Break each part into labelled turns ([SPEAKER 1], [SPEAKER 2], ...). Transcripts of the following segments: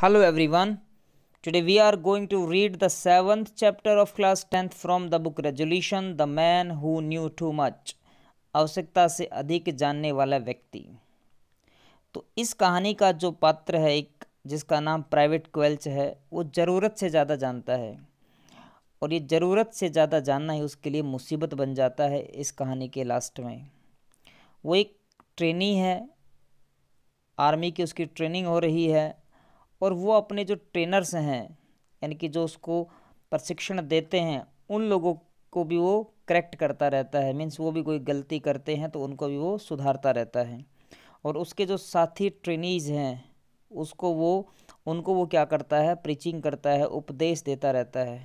[SPEAKER 1] Hello everyone. Today we are going to read the seventh chapter of class 10th from the book Resolution The Man Who Knew Too Much. आवश्यकता से अधिक जानने वाला व्यक्ति तो इस कहानी का जो पात्र है एक जिसका नाम प्राइवेट क्वेल्च है वो ज़रूरत से ज़्यादा जानता है और ये ज़रूरत से ज़्यादा जानना ही उसके लिए मुसीबत बन जाता है इस कहानी के लास्ट में वो एक ट्रेनी है आर्मी की उसकी ट्रेनिंग हो रही है और वो अपने जो ट्रेनर्स हैं यानी कि जो उसको प्रशिक्षण देते हैं उन लोगों को भी वो करेक्ट करता रहता है मीन्स वो भी कोई गलती करते हैं तो उनको भी वो सुधारता रहता है और उसके जो साथी ट्रेनीज हैं उसको वो उनको वो क्या करता है प्रीचिंग करता है उपदेश देता रहता है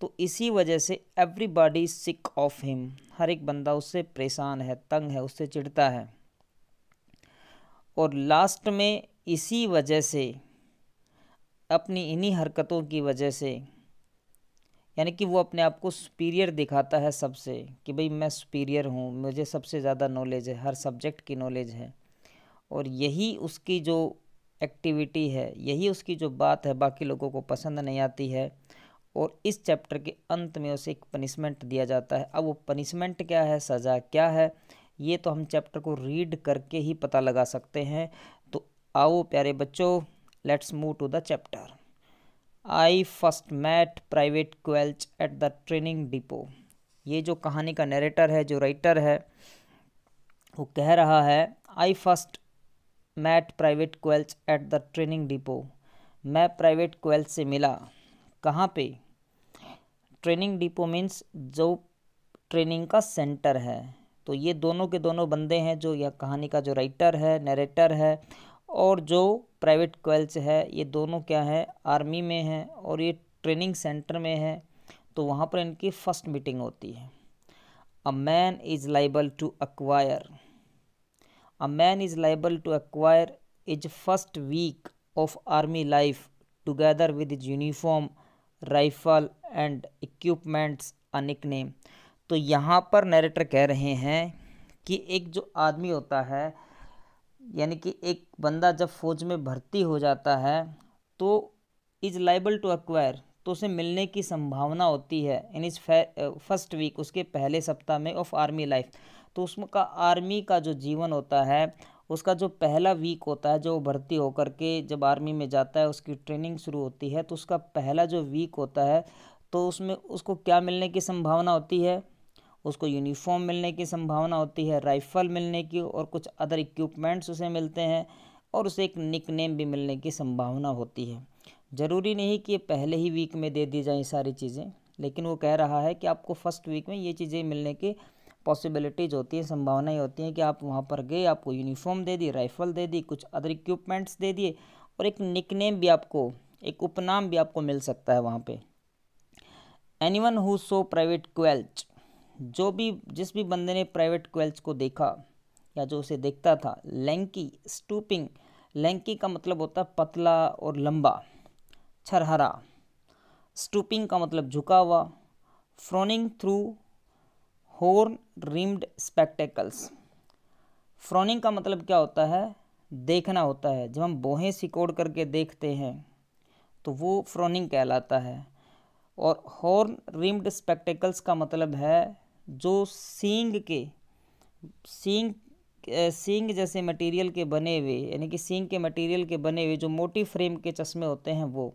[SPEAKER 1] तो इसी वजह से एवरीबॉडी सिक ऑफ हिम हर एक बंदा उससे परेशान है तंग है उससे चिढ़ता है और लास्ट में इसी वजह से अपनी इन्हीं हरकतों की वजह से यानी कि वो अपने आप को सुपीरियर दिखाता है सबसे कि भाई मैं सुपीरियर हूँ मुझे सबसे ज़्यादा नॉलेज है हर सब्जेक्ट की नॉलेज है और यही उसकी जो एक्टिविटी है यही उसकी जो बात है बाकी लोगों को पसंद नहीं आती है और इस चैप्टर के अंत में उसे एक पनिशमेंट दिया जाता है अब वो पनिशमेंट क्या है सज़ा क्या है ये तो हम चैप्टर को रीड करके ही पता लगा सकते हैं तो आओ प्यारे बच्चों let's move to the chapter I first met private Quelch at the training depot ये जो कहानी का नरेटर है जो राइटर है वो कह रहा है I first met private Quelch at the training depot मैं प्राइवेट क्वेल्च से मिला कहाँ पे ट्रेनिंग डिपो मीन्स जो ट्रेनिंग का सेंटर है तो ये दोनों के दोनों बंदे हैं जो यह कहानी का जो राइटर है नरेटर है और जो प्राइवेट कॉलेज है ये दोनों क्या है आर्मी में है और ये ट्रेनिंग सेंटर में है तो वहाँ पर इनकी फर्स्ट मीटिंग होती है a man is liable to acquire a man is liable to acquire his first week of army life together with his uniform rifle and equipments a nickname तो यहाँ पर नरेटर कह रहे हैं कि एक जो आदमी होता है यानी कि एक बंदा जब फौज में भर्ती हो जाता है तो इज लाइबल टू अक्वायर तो उसे मिलने की संभावना होती है इन इज फर्स्ट वीक उसके पहले सप्ताह में ऑफ आर्मी लाइफ तो उसका आर्मी का जो जीवन होता है उसका जो पहला वीक होता है जो भर्ती होकर के जब आर्मी में जाता है उसकी ट्रेनिंग शुरू होती है तो उसका पहला जो वीक होता है तो उसमें उसको क्या मिलने की संभावना होती है उसको यूनिफॉर्म मिलने की संभावना होती है राइफ़ल मिलने की और कुछ अदर इक्विपमेंट्स उसे मिलते हैं और उसे एक निक नेम भी मिलने की संभावना होती है ज़रूरी नहीं कि पहले ही वीक में दे दी जाएँ सारी चीज़ें लेकिन वो कह रहा है कि आपको फर्स्ट वीक में ये चीज़ें मिलने की पॉसिबिलिटीज होती हैं संभावनाएँ होती हैं कि आप वहाँ पर गए आपको यूनिफॉर्म दे दी राइफ़ल दे दी कुछ अदर इक्विपमेंट्स दे दिए और एक निकनेम भी आपको एक उपनाम भी आपको मिल सकता है वहाँ पे anyone who saw private Quelch जो भी जिस भी बंदे ने प्राइवेट क्वेल्स को देखा या जो उसे देखता था लैंकी स्टूपिंग लेंकी का मतलब होता है पतला और लंबा छरहरा स्टूपिंग का मतलब झुका हुआ frowning through horn rimmed spectacles frowning का मतलब क्या होता है देखना होता है जब हम बोहें सिकोड़ करके देखते हैं तो वो फ्रोनिंग कहलाता है और हॉर्न रिम्ड स्पेक्टेकल्स का मतलब है जो सींग के सींग सींग जैसे मटेरियल के बने हुए यानी कि सींग के मटेरियल के बने हुए जो मोटी फ्रेम के चश्मे होते हैं वो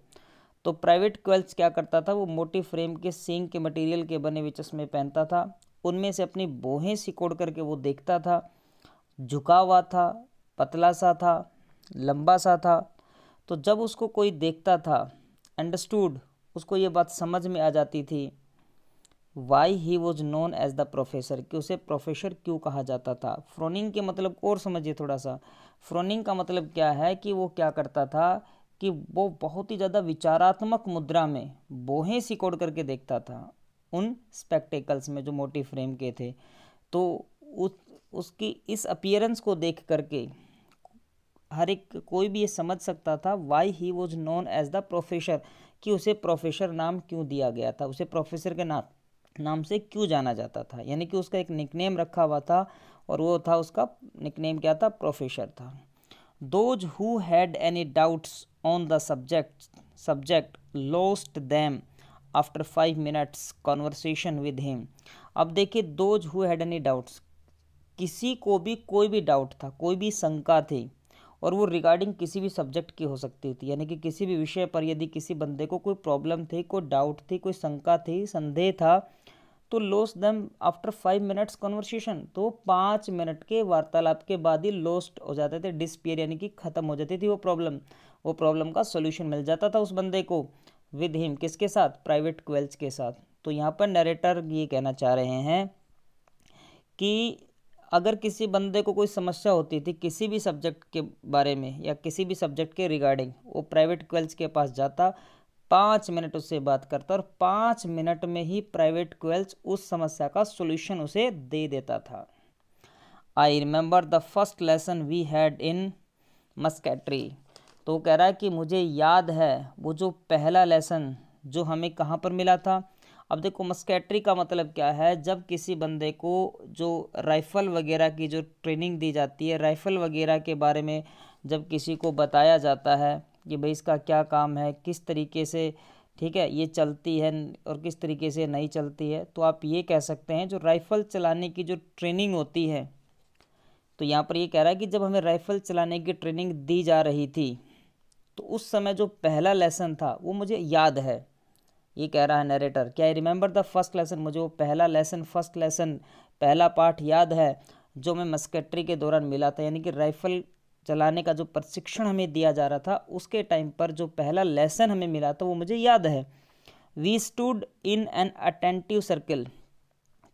[SPEAKER 1] तो प्राइवेट क्वेल्स क्या करता था वो मोटी फ्रेम के सींग के मटेरियल के बने हुए चश्मे पहनता था उनमें से अपनी बोहें सिकोड़ करके वो देखता था झुका हुआ था पतला सा था लंबा सा था तो जब उसको कोई देखता था अंडरस्टूड उसको ये बात समझ में आ जाती थी why he was known as the professor कि उसे प्रोफेसर क्यों कहा जाता था फ्रोनिंग के मतलब और समझिए थोड़ा सा फ्रोनिंग का मतलब क्या है कि वो क्या करता था कि वो बहुत ही ज़्यादा विचारात्मक मुद्रा में बोहें सिकोड़ करके देखता था उन स्पेक्टेकल्स में जो मोटी फ्रेम के थे तो उस उसकी इस अपियरेंस को देख करके हर एक कोई भी ये समझ सकता था why he was known as the professor कि उसे प्रोफेसर नाम क्यों दिया गया था उसे प्रोफेसर के नाम नाम से क्यों जाना जाता था यानी कि उसका एक निकनेम रखा हुआ था और वो था उसका निकनेम क्या था प्रोफेसर था those who had any doubts on the subject subject lost them after five minutes conversation with him अब देखिए those who had any doubts किसी को भी कोई भी डाउट था कोई भी शंका थी और वो रिगार्डिंग किसी भी सब्जेक्ट की हो सकती थी यानी कि किसी भी विषय पर यदि किसी बंदे को कोई प्रॉब्लम थी कोई डाउट थी कोई शंका थी संदेह था तो लॉस दम आफ्टर फाइव मिनट्स कॉन्वर्सेशन तो पाँच मिनट के वार्तालाप के बाद ही लॉस्ट हो जाते थे डिसपियर यानी कि ख़त्म हो जाती थी वो प्रॉब्लम वो प्रॉब्लम का सोल्यूशन मिल जाता था उस बंदे को विद हिम किसके साथ प्राइवेट क्वेल्स के साथ तो यहाँ पर नरेटर ये कहना चाह रहे हैं कि अगर किसी बंदे को कोई समस्या होती थी किसी भी सब्जेक्ट के बारे में या किसी भी सब्जेक्ट के रिगार्डिंग वो प्राइवेट क्वेल्स के पास जाता पाँच मिनट उससे बात करता और पाँच मिनट में ही प्राइवेट क्वेल्स उस समस्या का सोल्यूशन उसे दे देता था I remember the first lesson we had in musketry तो कह रहा है कि मुझे याद है वो जो पहला लेसन जो हमें कहाँ पर मिला था अब देखो मस्केटरी का मतलब क्या है जब किसी बंदे को जो राइफ़ल वगैरह की जो ट्रेनिंग दी जाती है राइफ़ल वगैरह के बारे में जब किसी को बताया जाता है कि भाई इसका क्या काम है किस तरीके से ठीक है ये चलती है और किस तरीके से नहीं चलती है तो आप ये कह सकते हैं जो राइफ़ल चलाने की जो ट्रेनिंग होती है तो यहाँ पर ये कह रहा है कि जब हमें राइफ़ल चलाने की ट्रेनिंग दी जा रही थी तो उस समय जो पहला लेसन था वो मुझे याद है ये कह रहा है नरेटर क्या I remember the first lesson मुझे वो पहला लेसन फर्स्ट लेसन पहला पाठ याद है जो मैं मस्केटरी के दौरान मिला था यानी कि राइफल चलाने का जो प्रशिक्षण हमें दिया जा रहा था उसके टाइम पर जो पहला लेसन हमें मिला था वो मुझे याद है we stood in an attentive circle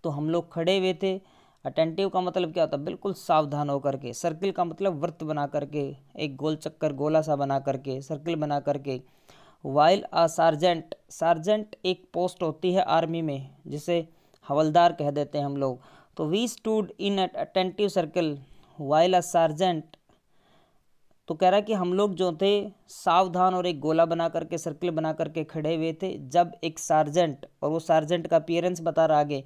[SPEAKER 1] तो हम लोग खड़े हुए थे अटेंटिव का मतलब क्या होता है बिल्कुल सावधान होकर के सर्किल का मतलब वृत्त बना करके एक गोल चक्कर गोला सा बना करके सर्किल बना करके वाइल अ सार्जेंट सार्जेंट एक पोस्ट होती है आर्मी में जिसे हवलदार कह देते हैं हम लोग तो we stood in at attentive circle while a sergeant तो कह रहा है कि हम लोग जो थे सावधान और एक गोला बना करके सर्कल बना करके खड़े हुए थे जब एक सार्जेंट और वो सार्जेंट का अपियरेंस बता रहा आगे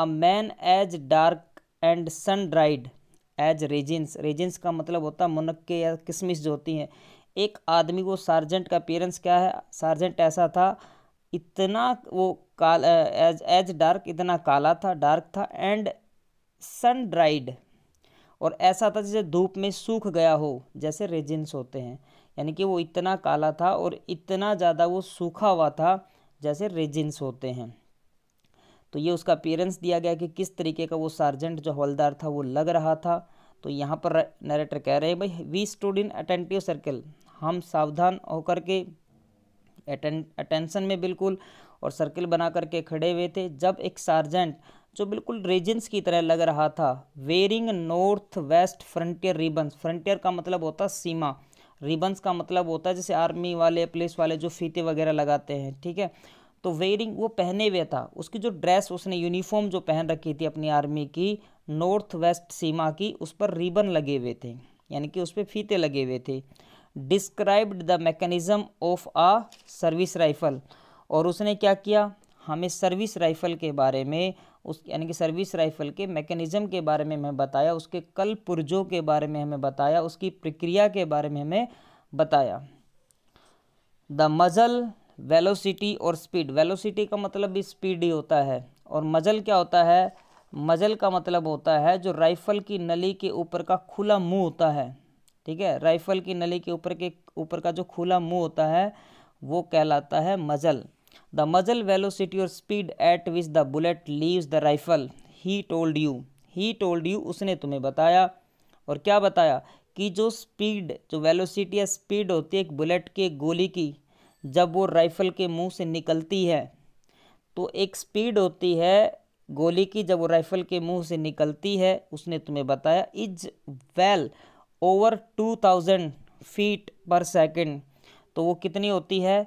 [SPEAKER 1] a man as dark and sun dried as raisins raisins का मतलब होता है मुनक्के या किसमिस जो होती हैं एक आदमी को सार्जेंट का पेरेंट्स क्या है सार्जेंट ऐसा था इतना वो काल एज एज डार्क इतना काला था डार्क था एंड सन ड्राइड और ऐसा था जैसे धूप में सूख गया हो जैसे रेजिन्स होते हैं यानी कि वो इतना काला था और इतना ज़्यादा वो सूखा हुआ था जैसे रेजिन्स होते हैं तो ये उसका पेरेंट्स दिया गया कि किस तरीके का वो सार्जेंट जो हवलदार था वो लग रहा था तो यहाँ पर नरेटर कह रहे हैं भाई we stood in attentive circle हम सावधान होकर के अटें अटेंशन में बिल्कुल और सर्किल बना करके खड़े हुए थे जब एक सार्जेंट जो बिल्कुल रेजेंस की तरह लग रहा था wearing north west frontier ribbons frontier का मतलब होता सीमा रिबन्स का मतलब होता है जैसे आर्मी वाले पुलिस वाले जो फीते वगैरह लगाते हैं ठीक है तो वेयरिंग वो पहने हुए था उसकी जो ड्रेस उसने यूनिफॉर्म जो पहन रखी थी अपनी आर्मी की नॉर्थ वेस्ट सीमा की उस पर रिबन लगे हुए थे यानी कि उस पर फीते लगे हुए थे described the mechanism of a service rifle और उसने क्या किया हमें सर्विस राइफ़ल के बारे में उस यानी कि सर्विस राइफ़ल के मैकेनिज़्म के बारे में हमें बताया उसके कल पुर्जों के बारे में हमें बताया उसकी प्रक्रिया के बारे में हमें बताया द मज़ल वेलोसिटी और स्पीड वेलोसिटी का मतलब भी स्पीड ही होता है और मज़ल क्या होता है मज़ल का मतलब होता है जो राइफ़ल की नली के ऊपर का खुला मुंह होता है ठीक है राइफल की नली के ऊपर के ऊपर का जो खुला मुंह होता है वो कहलाता है मजल द मजल वेलोसिटी और speed at which the bullet leaves the rifle he told you he told you उसने तुम्हें बताया और क्या बताया कि जो स्पीड जो वेलोसिटी या स्पीड होती है एक बुलेट के गोली की जब वो राइफल के मुंह से निकलती है तो एक स्पीड होती है गोली की जब वो राइफल के मुंह से निकलती है उसने तुम्हें बताया is well well, over two thousand feet per second तो वो कितनी होती है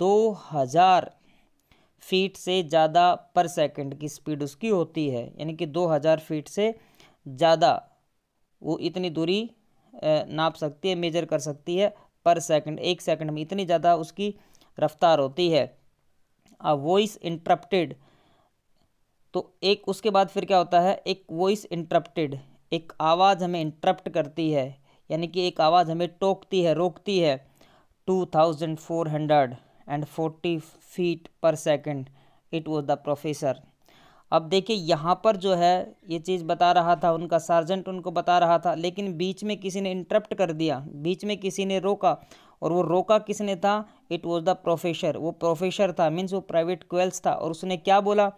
[SPEAKER 1] दो हज़ार फीट से ज़्यादा पर सेकंड की स्पीड उसकी होती है यानी कि दो हज़ार फीट से ज़्यादा वो इतनी दूरी नाप सकती है मेजर कर सकती है पर सेकंड एक सेकंड में इतनी ज़्यादा उसकी रफ्तार होती है अ वॉइस इंटरप्टेड तो एक उसके बाद फिर क्या होता है एक वॉइस इंटरप्टेड एक आवाज़ हमें इंटरप्ट करती है यानी कि एक आवाज़ हमें टोकती है रोकती है two thousand four hundred and forty feet per second it was the professor अब देखिए यहाँ पर जो है ये चीज़ बता रहा था उनका सार्जेंट उनको बता रहा था लेकिन बीच में किसी ने इंटरप्ट कर दिया बीच में किसी ने रोका और वो रोका किसने था इट वॉज़ द प्रोफेसर वो प्रोफेसर था मीन्स वो प्राइवेट क्वेल्स था और उसने क्या बोला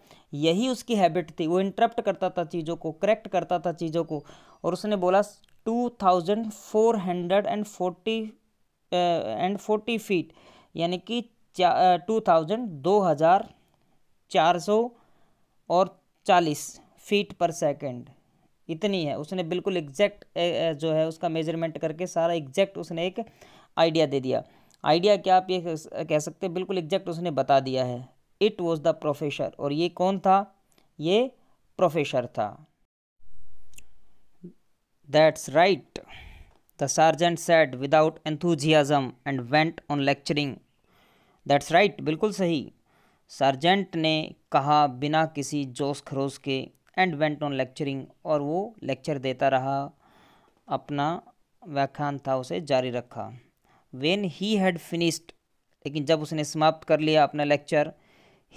[SPEAKER 1] यही उसकी हैबिट थी वो इंटरप्ट करता था चीज़ों को करेक्ट करता था चीज़ों को और उसने बोला two thousand four hundred and forty and forty feet यानी कि टू थाउजेंड दो हज़ार चार सौ और चालीस फीट पर सेकेंड इतनी है उसने बिल्कुल एग्जैक्ट जो है उसका मेजरमेंट करके सारा एग्जैक्ट उसने एक आइडिया दे दिया आइडिया क्या आप ये कह सकते हैं बिल्कुल एग्जैक्ट उसने बता दिया है इट वॉज द प्रोफेसर और ये कौन था ये प्रोफेसर था that's right the sergeant said without enthusiasm and went on lecturing that's right बिल्कुल सही सार्जेंट ने कहा बिना किसी जोश खरोश के एंड वेंट ऑन लेक्चरिंग और वो लेक्चर देता रहा अपना व्याख्यान था उसे जारी रखा वेन ही हैड फिनिश्ड लेकिन जब उसने समाप्त कर लिया अपना lecture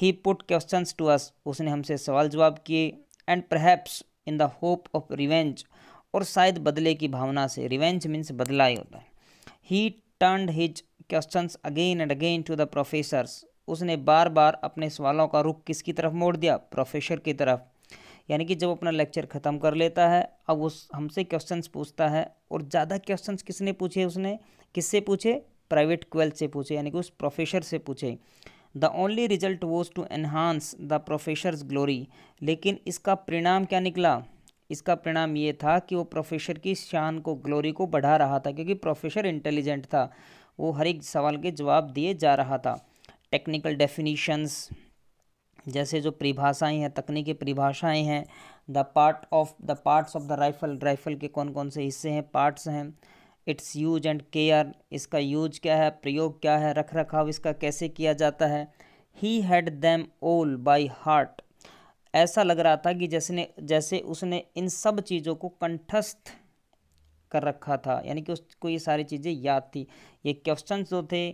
[SPEAKER 1] he put question to us उसने हमसे सवाल जवाब किए and perhaps in the hope of revenge और शायद बदले की भावना से रिवेंज मीन्स बदला ही होता है he turn his question again and again to the professors उसने बार बार अपने सवालों का रुख किसकी तरफ मोड़ दिया प्रोफेसर की तरफ यानी कि जब अपना लेक्चर ख़त्म कर लेता है अब उस हमसे क्वेश्चंस पूछता है और ज़्यादा क्वेश्चंस किसने पूछे उसने किससे पूछे प्राइवेट क्वेल्थ से पूछे यानी कि उस प्रोफेसर से पूछे the only result was to enhance the professor's glory लेकिन इसका परिणाम क्या निकला इसका परिणाम ये था कि वो प्रोफेसर की शान को ग्लोरी को बढ़ा रहा था क्योंकि प्रोफेसर इंटेलिजेंट था वो हर एक सवाल के जवाब दिए जा रहा था टेक्निकल डेफिनीशंस जैसे जो परिभाषाएं हैं तकनीकी परिभाषाएं हैं the part of the parts of the rifle rifle के कौन कौन से हिस्से हैं पार्ट्स हैं इट्स यूज एंड केयर इसका यूज क्या है प्रयोग क्या है रख रखाव इसका कैसे किया जाता है he had them all by heart ऐसा लग रहा था कि जैसे ने जैसे उसने इन सब चीज़ों को कंठस्थ कर रखा था यानी कि उसको ये सारी चीज़ें याद थी ये क्वेश्चन जो थे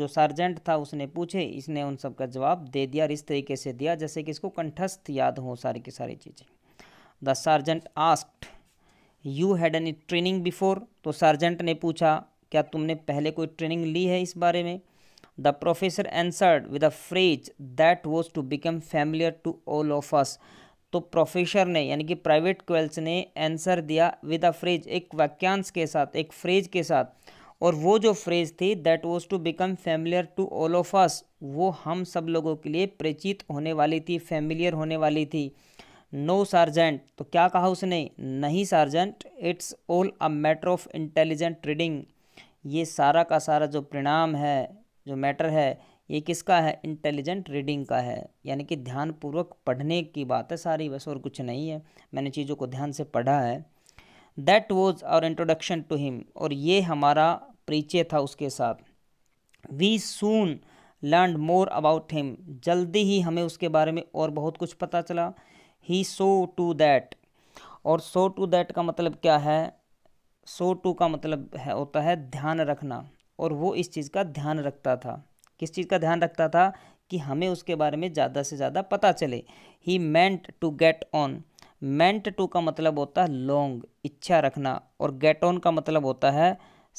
[SPEAKER 1] जो सार्जेंट था उसने पूछे इसने उन सब का जवाब दे दिया और इस तरीके से दिया जैसे कि इसको कंठस्थ याद हों सारी की सारी चीज़ें the sergeant asked you had any training before तो सर्जेंट ने पूछा क्या तुमने पहले कोई ट्रेनिंग ली है इस बारे में the professor answered with a phrase that was to become familiar to all of us तो प्रोफेसर ने यानी कि प्राइवेट क्वेल्स ने आंसर दिया विद अ फ्रेज एक वाक्यांश के साथ एक फ्रेज के साथ और वो जो फ्रेज थी that was to become familiar to all of us वो हम सब लोगों के लिए परिचित होने वाली थी फैमिलियर होने वाली थी नो सार्जेंट तो क्या कहा उसने नहीं sergeant it's all a matter of intelligent reading ये सारा का सारा जो परिणाम है जो मैटर है ये किसका है इंटेलिजेंट रीडिंग का है यानी कि ध्यानपूर्वक पढ़ने की बात है सारी बस और कुछ नहीं है मैंने चीज़ों को ध्यान से पढ़ा है that was our introduction to him और ये हमारा परिचय था उसके साथ we soon learn more about him जल्दी ही हमें उसके बारे में और बहुत कुछ पता चला ही सो टू दैट और सो टू दैट का मतलब क्या है सो टू का मतलब है होता है ध्यान रखना और वो इस चीज़ का ध्यान रखता था किस चीज़ का ध्यान रखता था कि हमें उसके बारे में ज़्यादा से ज़्यादा पता चले he meant to get on meant to का मतलब होता है लॉन्ग इच्छा रखना और गेट ऑन का मतलब होता है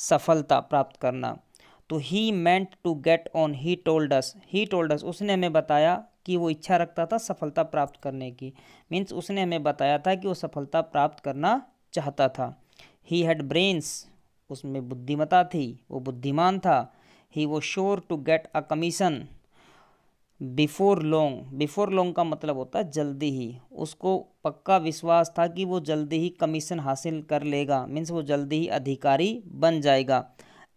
[SPEAKER 1] सफलता प्राप्त करना तो he meant to get on he told us he told us उसने हमें बताया कि वो इच्छा रखता था सफलता प्राप्त करने की मीन्स उसने हमें बताया था कि वो सफलता प्राप्त करना चाहता था ही हैड ब्रेन्स उसमें बुद्धिमता थी वो बुद्धिमान था he was sure to get a commission before long before long का मतलब होता है जल्दी ही उसको पक्का विश्वास था कि वो जल्दी ही कमीशन हासिल कर लेगा मीन्स वो जल्दी ही अधिकारी बन जाएगा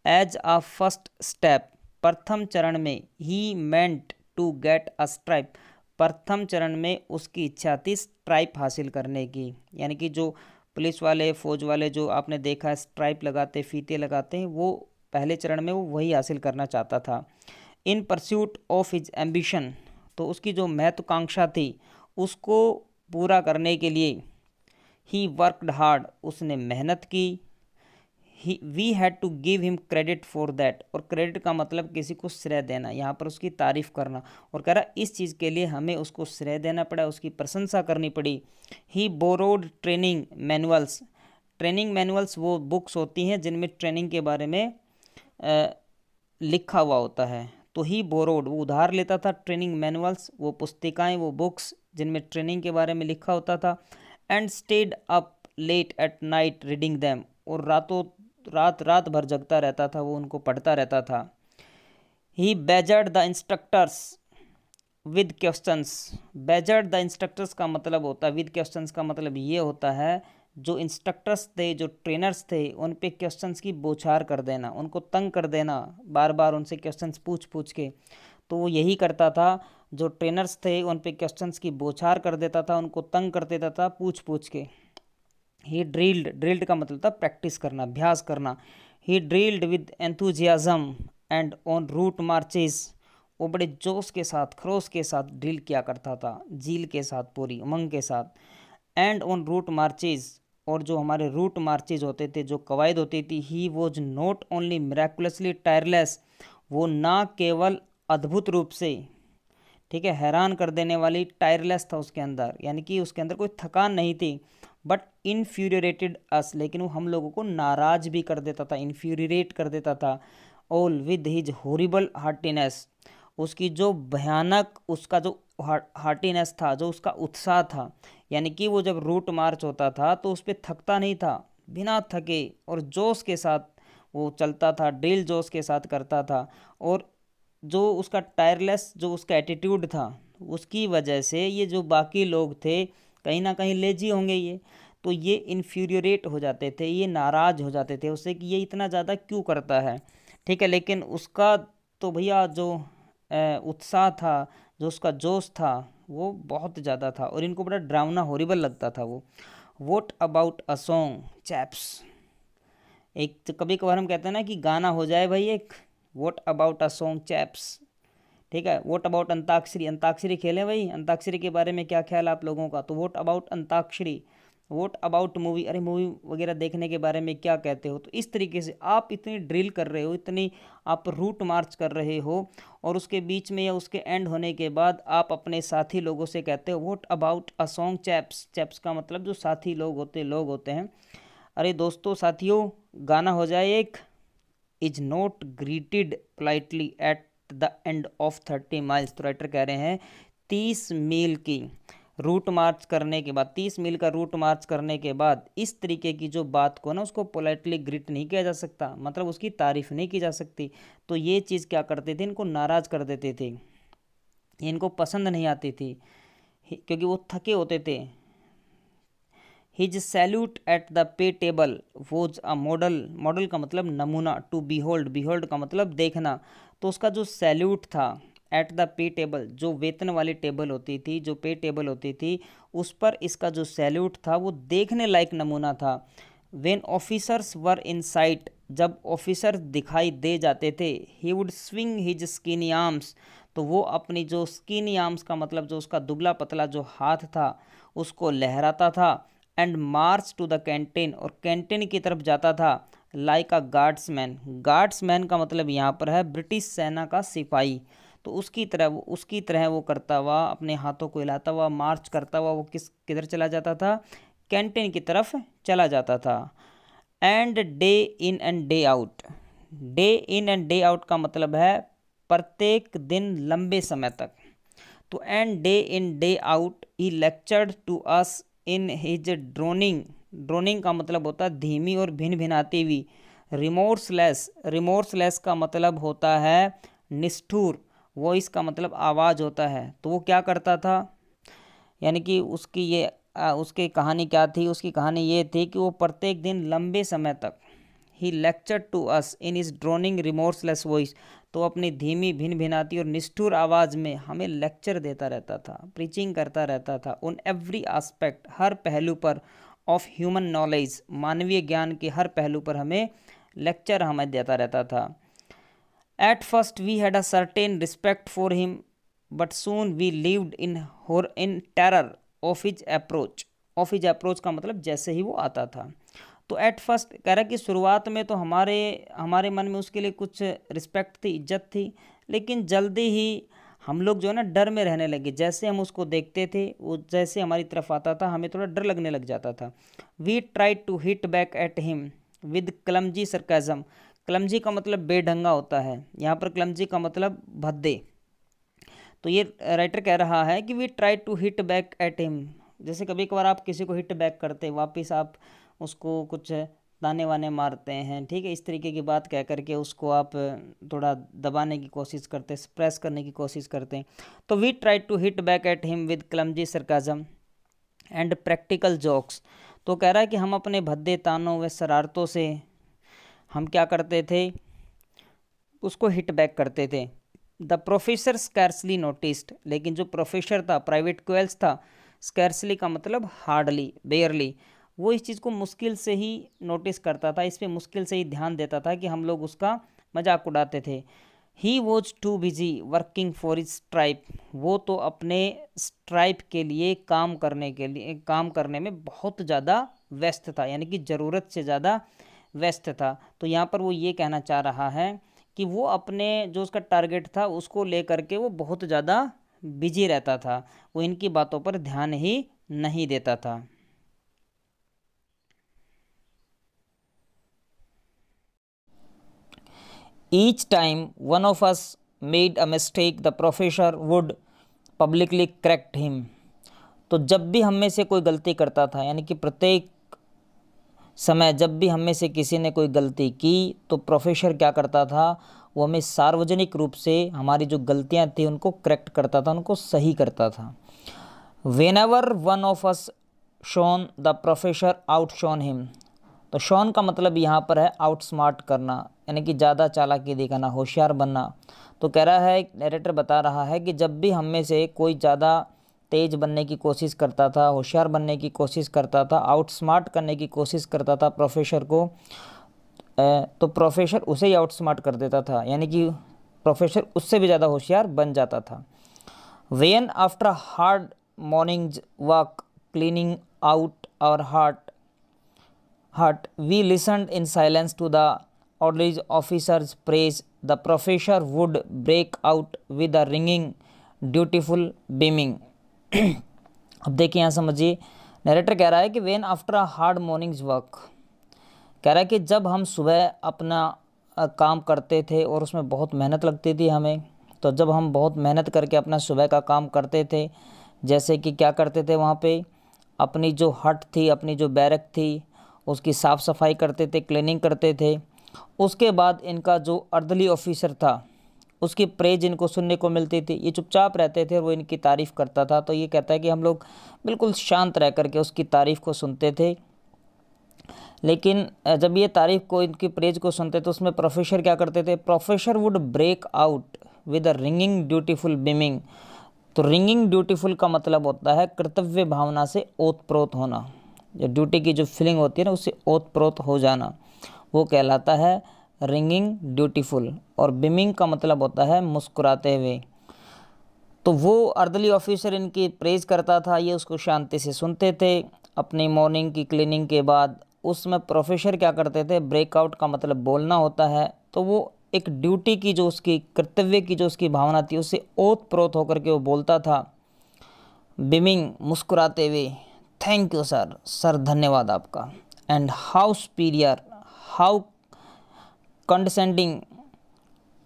[SPEAKER 1] एज अ फर्स्ट स्टेप प्रथम चरण में he meant to get a stripe प्रथम चरण में उसकी इच्छा थी स्ट्राइप हासिल करने की यानी कि जो पुलिस वाले फौज वाले जो आपने देखा है स्ट्राइप लगाते फीते लगाते हैं वो पहले चरण में वो वही हासिल करना चाहता था in pursuit of his ambition तो उसकी जो महत्वाकांक्षा थी उसको पूरा करने के लिए ही वर्कड हार्ड उसने मेहनत की he we had to give him credit for that और क्रेडिट का मतलब किसी को श्रेय देना यहाँ पर उसकी तारीफ़ करना और कह रहा इस चीज़ के लिए हमें उसको श्रेय देना पड़ा उसकी प्रशंसा करनी पड़ी he borrowed training manuals training manuals वो बुक्स होती हैं जिनमें ट्रेनिंग के बारे में आ, लिखा हुआ होता है तो ही बोरोड वो उधार लेता था ट्रेनिंग मैनुअल्स वो पुस्तिकाएँ वो बुक्स जिनमें ट्रेनिंग के बारे में लिखा होता था and stayed up late at night reading them और रातों रात रात भर जगता रहता था वो उनको पढ़ता रहता था he badgered the instructors with questions badgered the instructors का मतलब होता है विद क्वेश्चंस का मतलब ये होता है जो इंस्ट्रक्टर्स थे जो ट्रेनर्स थे उन पे क्वेश्चंस की बोछार कर देना उनको तंग कर देना बार बार उनसे क्वेश्चंस पूछ पूछ के तो वो यही करता था जो ट्रेनर्स थे उन पे क्वेश्चंस की बोछार कर देता था उनको तंग कर देता था पूछ पूछ के ही ड्रिल्ड ड्रिल्ड का मतलब था प्रैक्टिस करना अभ्यास करना he drilled with enthusiasm and on route marches वो बड़े जोश के साथ खरोश के साथ ड्रिल किया करता था झील के साथ पूरी उमंग के साथ एंड ऑन रूट मार्चेस और जो हमारे रूट मार्चेज होते थे जो कवायद होती थी he was not only miraculously tireless वो ना केवल अद्भुत रूप से ठीक है हैरान कर देने वाली टायरलेस था उसके अंदर यानी कि उसके अंदर कोई थकान नहीं थी बट इन्फ्यूरेटेड अस लेकिन वो हम लोगों को नाराज भी कर देता था इन्फ्यूरेट कर देता था all with his horrible heartiness उसकी जो भयानक उसका जो हार्टीनेस था जो उसका उत्साह था यानी कि वो जब रूट मार्च होता था तो उस पर थकता नहीं था बिना थके और जोश के साथ वो चलता था ड्रिल जोश के साथ करता था और जो उसका टायरलेस जो उसका एटीट्यूड था उसकी वजह से ये जो बाकी लोग थे कहीं ना कहीं लेजी होंगे ये तो ये इन्फ्यूरियरेट हो जाते थे ये नाराज़ हो जाते थे उससे कि ये इतना ज़्यादा क्यों करता है ठीक है लेकिन उसका तो भैया जो उत्साह था जो उसका जोश था वो बहुत ज़्यादा था और इनको बड़ा डरावना हॉरिबल लगता था वो what about a song chaps एक तो कभी कभार हम कहते हैं ना कि गाना हो जाए भाई एक what about a song chaps ठीक है वोट अबाउट अंताक्षरी अंताक्षरी खेलें भाई अंताक्षरी के बारे में क्या ख्याल है आप लोगों का तो what about antakshari what about movie अरे मूवी वगैरह देखने के बारे में क्या कहते हो तो इस तरीके से आप इतनी ड्रिल कर रहे हो इतनी आप रूट मार्च कर रहे हो और उसके बीच में या उसके एंड होने के बाद आप अपने साथी लोगों से कहते हो what about a song chaps chaps का मतलब जो साथी लोग होते लोग होते हैं अरे दोस्तों साथियों गाना हो जाए एक is not greeted politely at the end of thirty miles तो राइटर कह रहे हैं तीस मील की रूट मार्च करने के बाद तीस मील का रूट मार्च करने के बाद इस तरीके की जो बात को ना उसको पोलाइटली ग्रिट नहीं किया जा सकता मतलब उसकी तारीफ नहीं की जा सकती तो ये चीज़ क्या करते थे इनको नाराज़ कर देते थे इनको पसंद नहीं आती थी क्योंकि वो थके होते थे his salute at the pay table was a model model का मतलब नमूना to behold behold का मतलब देखना तो उसका जो सैल्यूट था एट द पे टेबल जो वेतन वाली टेबल होती थी जो पे टेबल होती थी उस पर इसका जो सैल्यूट था वो देखने लायक नमूना था when officers were in sight जब ऑफिसर दिखाई दे जाते थे he would swing his skin arms तो वो अपनी जो स्किन आर्म्स का मतलब जो उसका दुबला पतला जो हाथ था उसको लहराता था and march to the canteen और कैंटीन की तरफ जाता था लाइक अ गार्ड्समैन गार्ड्समैन का मतलब यहाँ पर है ब्रिटिश सेना का सिपाही तो उसकी तरह वो उसकी तरह वो करता हुआ अपने हाथों को हिलाता हुआ मार्च करता हुआ वो किस किधर चला जाता था कैंटीन की तरफ चला जाता था and day in and day out day in and day out का मतलब है प्रत्येक दिन लंबे समय तक तो and day in day out he lectured to us in his droning droning का मतलब होता है धीमी और भिन्न भिन्न आती हुई रिमोर्सलेस रिमोर्सलेस का मतलब होता है निष्ठुर वॉइस का मतलब आवाज़ होता है तो वो क्या करता था यानी कि उसकी ये आ, उसकी कहानी क्या थी उसकी कहानी ये थी कि वो प्रत्येक दिन लंबे समय तक he lecture to us in his droning remorseless voice तो अपनी धीमी भिन भिनाती और निष्ठुर आवाज़ में हमें लेक्चर देता रहता था प्रीचिंग करता रहता था उन एवरी आस्पेक्ट हर पहलू पर ऑफ ह्यूमन नॉलेज मानवीय ज्ञान के हर पहलू पर हमें लेक्चर हमें देता रहता था at first we had a certain respect for him but soon we lived in horror in terror of his approach of his approach का मतलब जैसे ही वो आता था तो एट फर्स्ट कह रहा कि शुरुआत में तो हमारे हमारे मन में उसके लिए कुछ रिस्पेक्ट थी इज्जत थी लेकिन जल्दी ही हम लोग जो है ना डर में रहने लगे जैसे हम उसको देखते थे वो जैसे हमारी तरफ आता था हमें थोड़ा डर लगने लग जाता था we try to hit back at him with clumsy sarcasm clumsy का मतलब बेढंगा होता है यहाँ पर क्लमजी का मतलब भद्दे तो ये राइटर कह रहा है कि we try to hit back at him जैसे कभी कभार आप किसी को हिट बैक करते वापस आप उसको कुछ दाने वाने मारते हैं ठीक है इस तरीके की बात कह करके उसको आप थोड़ा दबाने की कोशिश करते प्रेस करने की कोशिश करते हैं तो we try to hit back at him with clumsy sarcasm and practical jokes तो कह रहा है कि हम अपने भद्दे तानों व शरारतों से हम क्या करते थे उसको हिट बैक करते थे द प्रोफेसर स्कैर्सली नोटिस्ड लेकिन जो प्रोफेसर था प्राइवेट क्वेल्स था स्कैर्सली का मतलब हार्डली बेयरली वो इस चीज़ को मुश्किल से ही नोटिस करता था इस पर मुश्किल से ही ध्यान देता था कि हम लोग उसका मजाक उड़ाते थे he was too busy working for his stripe वो तो अपने स्ट्राइप के लिए काम करने के लिए काम करने में बहुत ज़्यादा व्यस्त था यानी कि ज़रूरत से ज़्यादा व्यस्त था तो यहाँ पर वो ये कहना चाह रहा है कि वो अपने जो उसका टारगेट था उसको ले करके वो बहुत ज़्यादा बिजी रहता था वो इनकी बातों पर ध्यान ही नहीं देता था Each time one of us made a mistake, the professor would publicly correct him. तो जब भी हम में से कोई गलती करता था यानी कि प्रत्येक समय जब भी हम में से किसी ने कोई गलती की तो प्रोफेसर क्या करता था वो हमें सार्वजनिक रूप से हमारी जो गलतियाँ थी उनको करेक्ट करता था उनको सही करता था whenever one of us shone the professor outshone him तो शॉन का मतलब यहाँ पर है आउट स्मार्ट करना यानी कि ज़्यादा चालाकी दिखाना होशियार बनना तो कह रहा है डायरेक्टर बता रहा है कि जब भी हम में से कोई ज़्यादा तेज बनने की कोशिश करता था होशियार बनने की कोशिश करता था आउटस्मार्ट करने की कोशिश करता था प्रोफेसर को तो प्रोफेसर उसे ही आउटस्मार्ट कर देता था यानी कि प्रोफेसर उससे भी ज़्यादा होशियार बन जाता था when after hard morning walk cleaning out our heart heart we listen in silence to the lease officers press the professor would break out with a ringing dutiful beaming अब देखिए यहाँ समझिए नरेटर कह रहा है कि when after a hard morning's work कह रहा है कि जब हम सुबह अपना काम करते थे और उसमें बहुत मेहनत लगती थी हमें तो जब हम बहुत मेहनत करके अपना सुबह का काम करते थे जैसे कि क्या करते थे वहाँ पे अपनी जो हट थी अपनी जो बैरक थी उसकी साफ़ सफाई करते थे क्लीनिंग करते थे उसके बाद इनका जो अर्दली ऑफिसर था उसकी प्रेज इनको सुनने को मिलती थी ये चुपचाप रहते थे और वो इनकी तारीफ़ करता था तो ये कहता है कि हम लोग बिल्कुल शांत रह करके उसकी तारीफ़ को सुनते थे लेकिन जब ये तारीफ़ को इनकी प्रेज को सुनते तो उसमें प्रोफेसर क्या करते थे professor would break out with a ringing dutiful beaming तो रिंगिंग ड्यूटीफुल का मतलब होता है कर्तव्य भावना से ओतप्रोत होना जो ड्यूटी की जो फीलिंग होती है ना उससे ओतप्रोत हो जाना वो कहलाता है रिंगिंग ड्यूटीफुल और बिमिंग का मतलब होता है मुस्कुराते हुए तो वो अर्दली ऑफिसर इनकी प्रेज़ करता था ये उसको शांति से सुनते थे अपनी मॉर्निंग की क्लीनिंग के बाद उसमें प्रोफेसर क्या करते थे ब्रेकआउट का मतलब बोलना होता है तो वो एक ड्यूटी की जो उसकी कर्तव्य की जो उसकी भावना थी उससे ओत प्रोत होकर के वो बोलता था बिमिंग मुस्कुराते हुए थैंक यू सर सर धन्यवाद आपका and how superior how condescending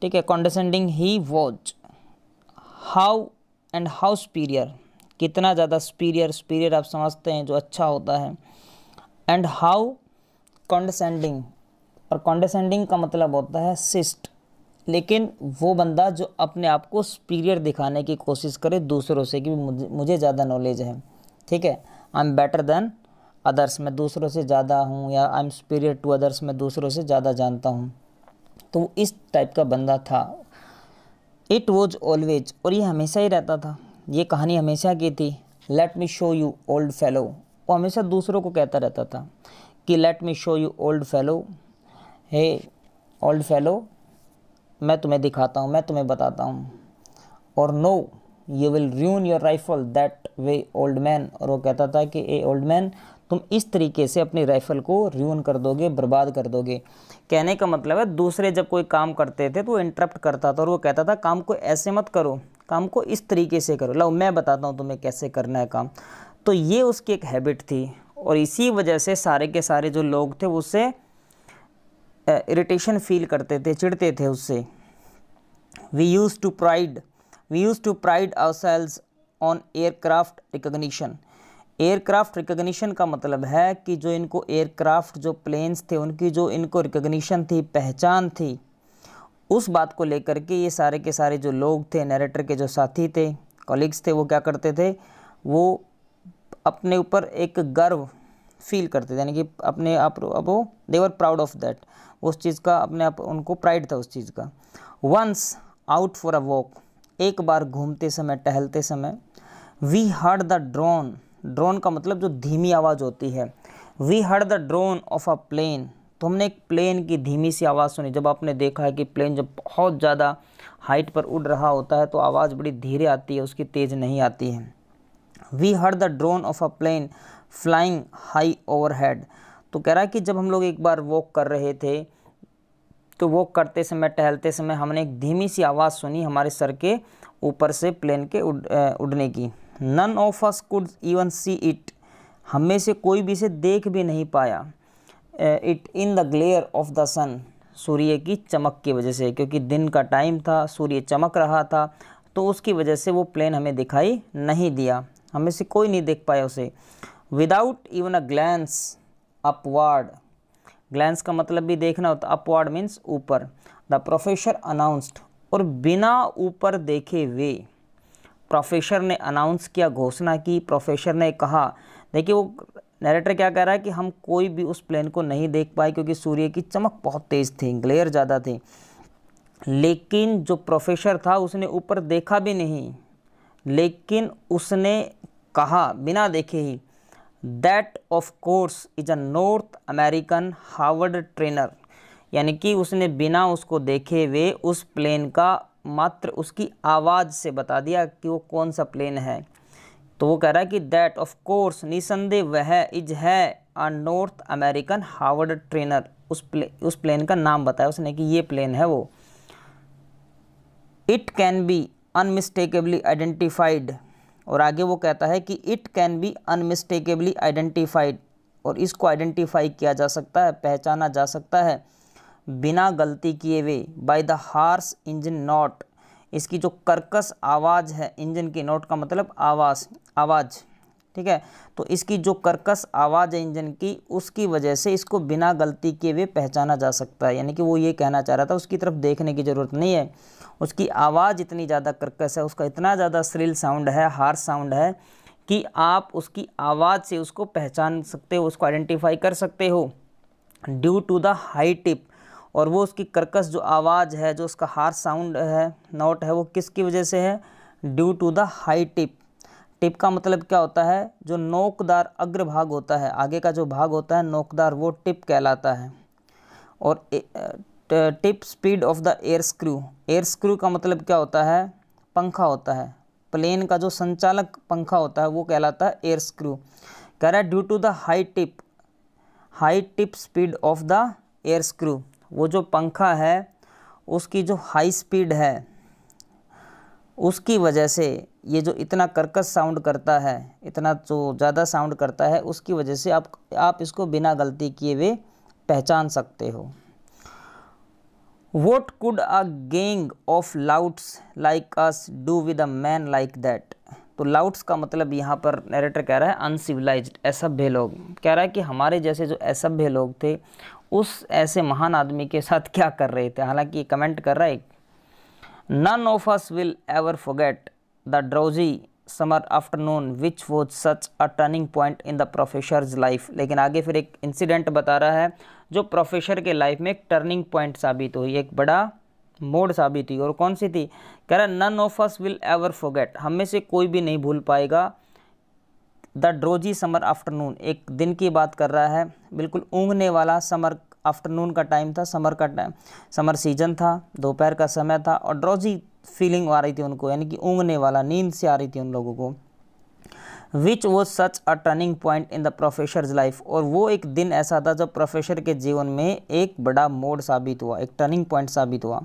[SPEAKER 1] ठीक है condescending he was how and how superior कितना ज़्यादा स्पीरियर स्पीरियर आप समझते हैं जो अच्छा होता है एंड हाउ कंडसेंडिंग और कंडसेंडिंग का मतलब होता है सिस्ट लेकिन वो बंदा जो अपने आप को स्पीरियर दिखाने की कोशिश करे दूसरों से कि मुझे ज़्यादा नॉलेज है ठीक है I am better than others मैं दूसरों से ज़्यादा हूँ या I am superior to others मैं दूसरों से ज़्यादा जानता हूँ तो इस टाइप का बंदा था इट वॉज ऑलवेज और ये हमेशा ही रहता था ये कहानी हमेशा की थी let me show you old fellow वो हमेशा दूसरों को कहता रहता था कि let me show you old fellow hey old fellow मैं तुम्हें दिखाता हूँ मैं तुम्हें बताता हूँ और no you will ruin your rifle that way old man और वो कहता था कि ए ओल्ड मैन तुम इस तरीके से अपनी राइफ़ल को र्यून कर दोगे बर्बाद कर दोगे कहने का मतलब है दूसरे जब कोई काम करते थे तो वो इंटरप्ट करता था और वो कहता था काम को ऐसे मत करो काम को इस तरीके से करो लो मैं बताता हूँ तुम्हें कैसे करना है काम तो ये उसकी एक हैबिट थी और इसी वजह से सारे के सारे जो लोग थे उससे इरिटेशन फील करते थे चिढ़ते थे उससे we used to pride we used to pride ourselves on aircraft recognition aircraft recognition का मतलब है कि जो इनको एयरक्राफ्ट जो प्लेन्स थे उनकी जो इनको रिकग्निशन थी पहचान थी उस बात को लेकर के ये सारे के सारे जो लोग थे नरेटर के जो साथी थे कॉलिग्स थे वो क्या करते थे वो अपने ऊपर एक गर्व फील करते थे यानी कि अपने आप अब वो देवर प्राउड ऑफ दैट उस चीज़ का अपने आप उनको प्राइड था उस चीज़ का once out for a walk एक बार घूमते समय टहलते समय we heard the drone drone का मतलब जो धीमी आवाज़ होती है we heard the drone of a plane तो हमने एक प्लेन की धीमी सी आवाज़ सुनी जब आपने देखा है कि प्लेन जब बहुत ज़्यादा हाइट पर उड़ रहा होता है तो आवाज़ बड़ी धीरे आती है उसकी तेज़ नहीं आती है we heard the drone of a plane flying high overhead तो कह रहा है कि जब हम लोग एक बार वॉक कर रहे थे तो वॉक करते समय टहलते समय हमने एक धीमी सी आवाज़ सुनी हमारे सर के ऊपर से प्लेन के उड़, उड़ने की none of us could even see it हमें से कोई भी इसे देख भी नहीं पाया it in the glare of the sun सूर्य की चमक की वजह से क्योंकि दिन का टाइम था सूर्य चमक रहा था तो उसकी वजह से वो प्लेन हमें दिखाई नहीं दिया हमें से कोई नहीं देख पाया उसे without even a glance upward glance का मतलब भी देखना होता अपवार्ड मीन्स ऊपर द प्रोफेसर अनाउंस्ड और बिना ऊपर देखे हुए प्रोफेसर ने अनाउंस किया घोषणा की प्रोफेसर ने कहा देखिए वो नरेटर क्या कह रहा है कि हम कोई भी उस प्लेन को नहीं देख पाए क्योंकि सूर्य की चमक बहुत तेज़ थी ग्लेयर ज़्यादा थी लेकिन जो प्रोफेसर था उसने ऊपर देखा भी नहीं लेकिन उसने कहा बिना देखे ही that of course is a North American Harvard trainer यानी कि उसने बिना उसको देखे हुए उस प्लेन का मात्र उसकी आवाज़ से बता दिया कि वो कौन सा प्लेन है तो वो कह रहा है कि दैट ऑफ कोर्स निसंदेह वह इज है a North American Harvard trainer उस प्ले उस प्लेन का नाम बताया उसने कि ये प्लेन है वो it can be unmistakably identified और आगे वो कहता है कि it can be unmistakably identified और इसको आइडेंटिफाई किया जा सकता है पहचाना जा सकता है बिना गलती किए हुए by the harsh engine note इसकी जो कर्कश आवाज़ है इंजन की नोट का मतलब आवाज़ आवाज़ ठीक है तो इसकी जो कर्कश आवाज़ है इंजन की उसकी वजह से इसको बिना गलती किए हुए पहचाना जा सकता है यानी कि वो ये कहना चाह रहा था उसकी तरफ देखने की ज़रूरत नहीं है उसकी आवाज़ इतनी ज़्यादा कर्कश है उसका इतना ज़्यादा स्रिल साउंड है हार्स साउंड है कि आप उसकी आवाज़ से उसको पहचान सकते हो उसको आइडेंटिफाई कर सकते हो due to the high tip और वो उसकी कर्कश जो आवाज़ है जो उसका हार साउंड है नोट है वो किसकी वजह से है due to the high tip tip का मतलब क्या होता है जो नोकदार अग्रभाग होता है आगे का जो भाग होता है नोकदार वो टिप कहलाता है और tip speed of the airscrew airscrew का मतलब क्या होता है पंखा होता है प्लेन का जो संचालक पंखा होता है वो कहलाता है एयर स्क्रू कह रहा है due to the high tip high tip speed of the airscrew वो जो पंखा है उसकी जो हाई स्पीड है उसकी वजह से ये जो इतना कर्कश साउंड करता है इतना जो ज़्यादा साउंड करता है उसकी वजह से आप आप इसको बिना गलती किए हुए पहचान सकते हो what could a gang of louts like us do with a man like that तो लाउट्स का मतलब यहाँ पर नरेटर कह रहा है अनसिविलाइज असभ्य लोग कह रहा है कि हमारे जैसे जो असभ्य लोग थे उस ऐसे महान आदमी के साथ क्या कर रहे थे हालांकि कमेंट कर रहा है none of us will ever forget the drowsy summer afternoon which was such a turning point in the professor life लेकिन आगे फिर एक इंसिडेंट बता रहा है जो प्रोफेसर के लाइफ में एक टर्निंग पॉइंट साबित हुई एक बड़ा मोड़ साबित हुई और कौन सी थी कह रहा none of us will ever forget हम में से कोई भी नहीं भूल पाएगा द ड्रोजी समर आफ्टरनून एक दिन की बात कर रहा है बिल्कुल ऊँगने वाला समर आफ्टरनून का टाइम था समर का टाइम समर सीजन था दोपहर का समय था और ड्रोजी फीलिंग आ रही थी उनको यानी कि ऊँगने वाला नींद से आ रही थी उन लोगों को विच वो such a turning point in the professor life और वो एक दिन ऐसा था जब प्रोफेसर के जीवन में एक बड़ा मोड़ साबित हुआ एक टर्निंग पॉइंट साबित हुआ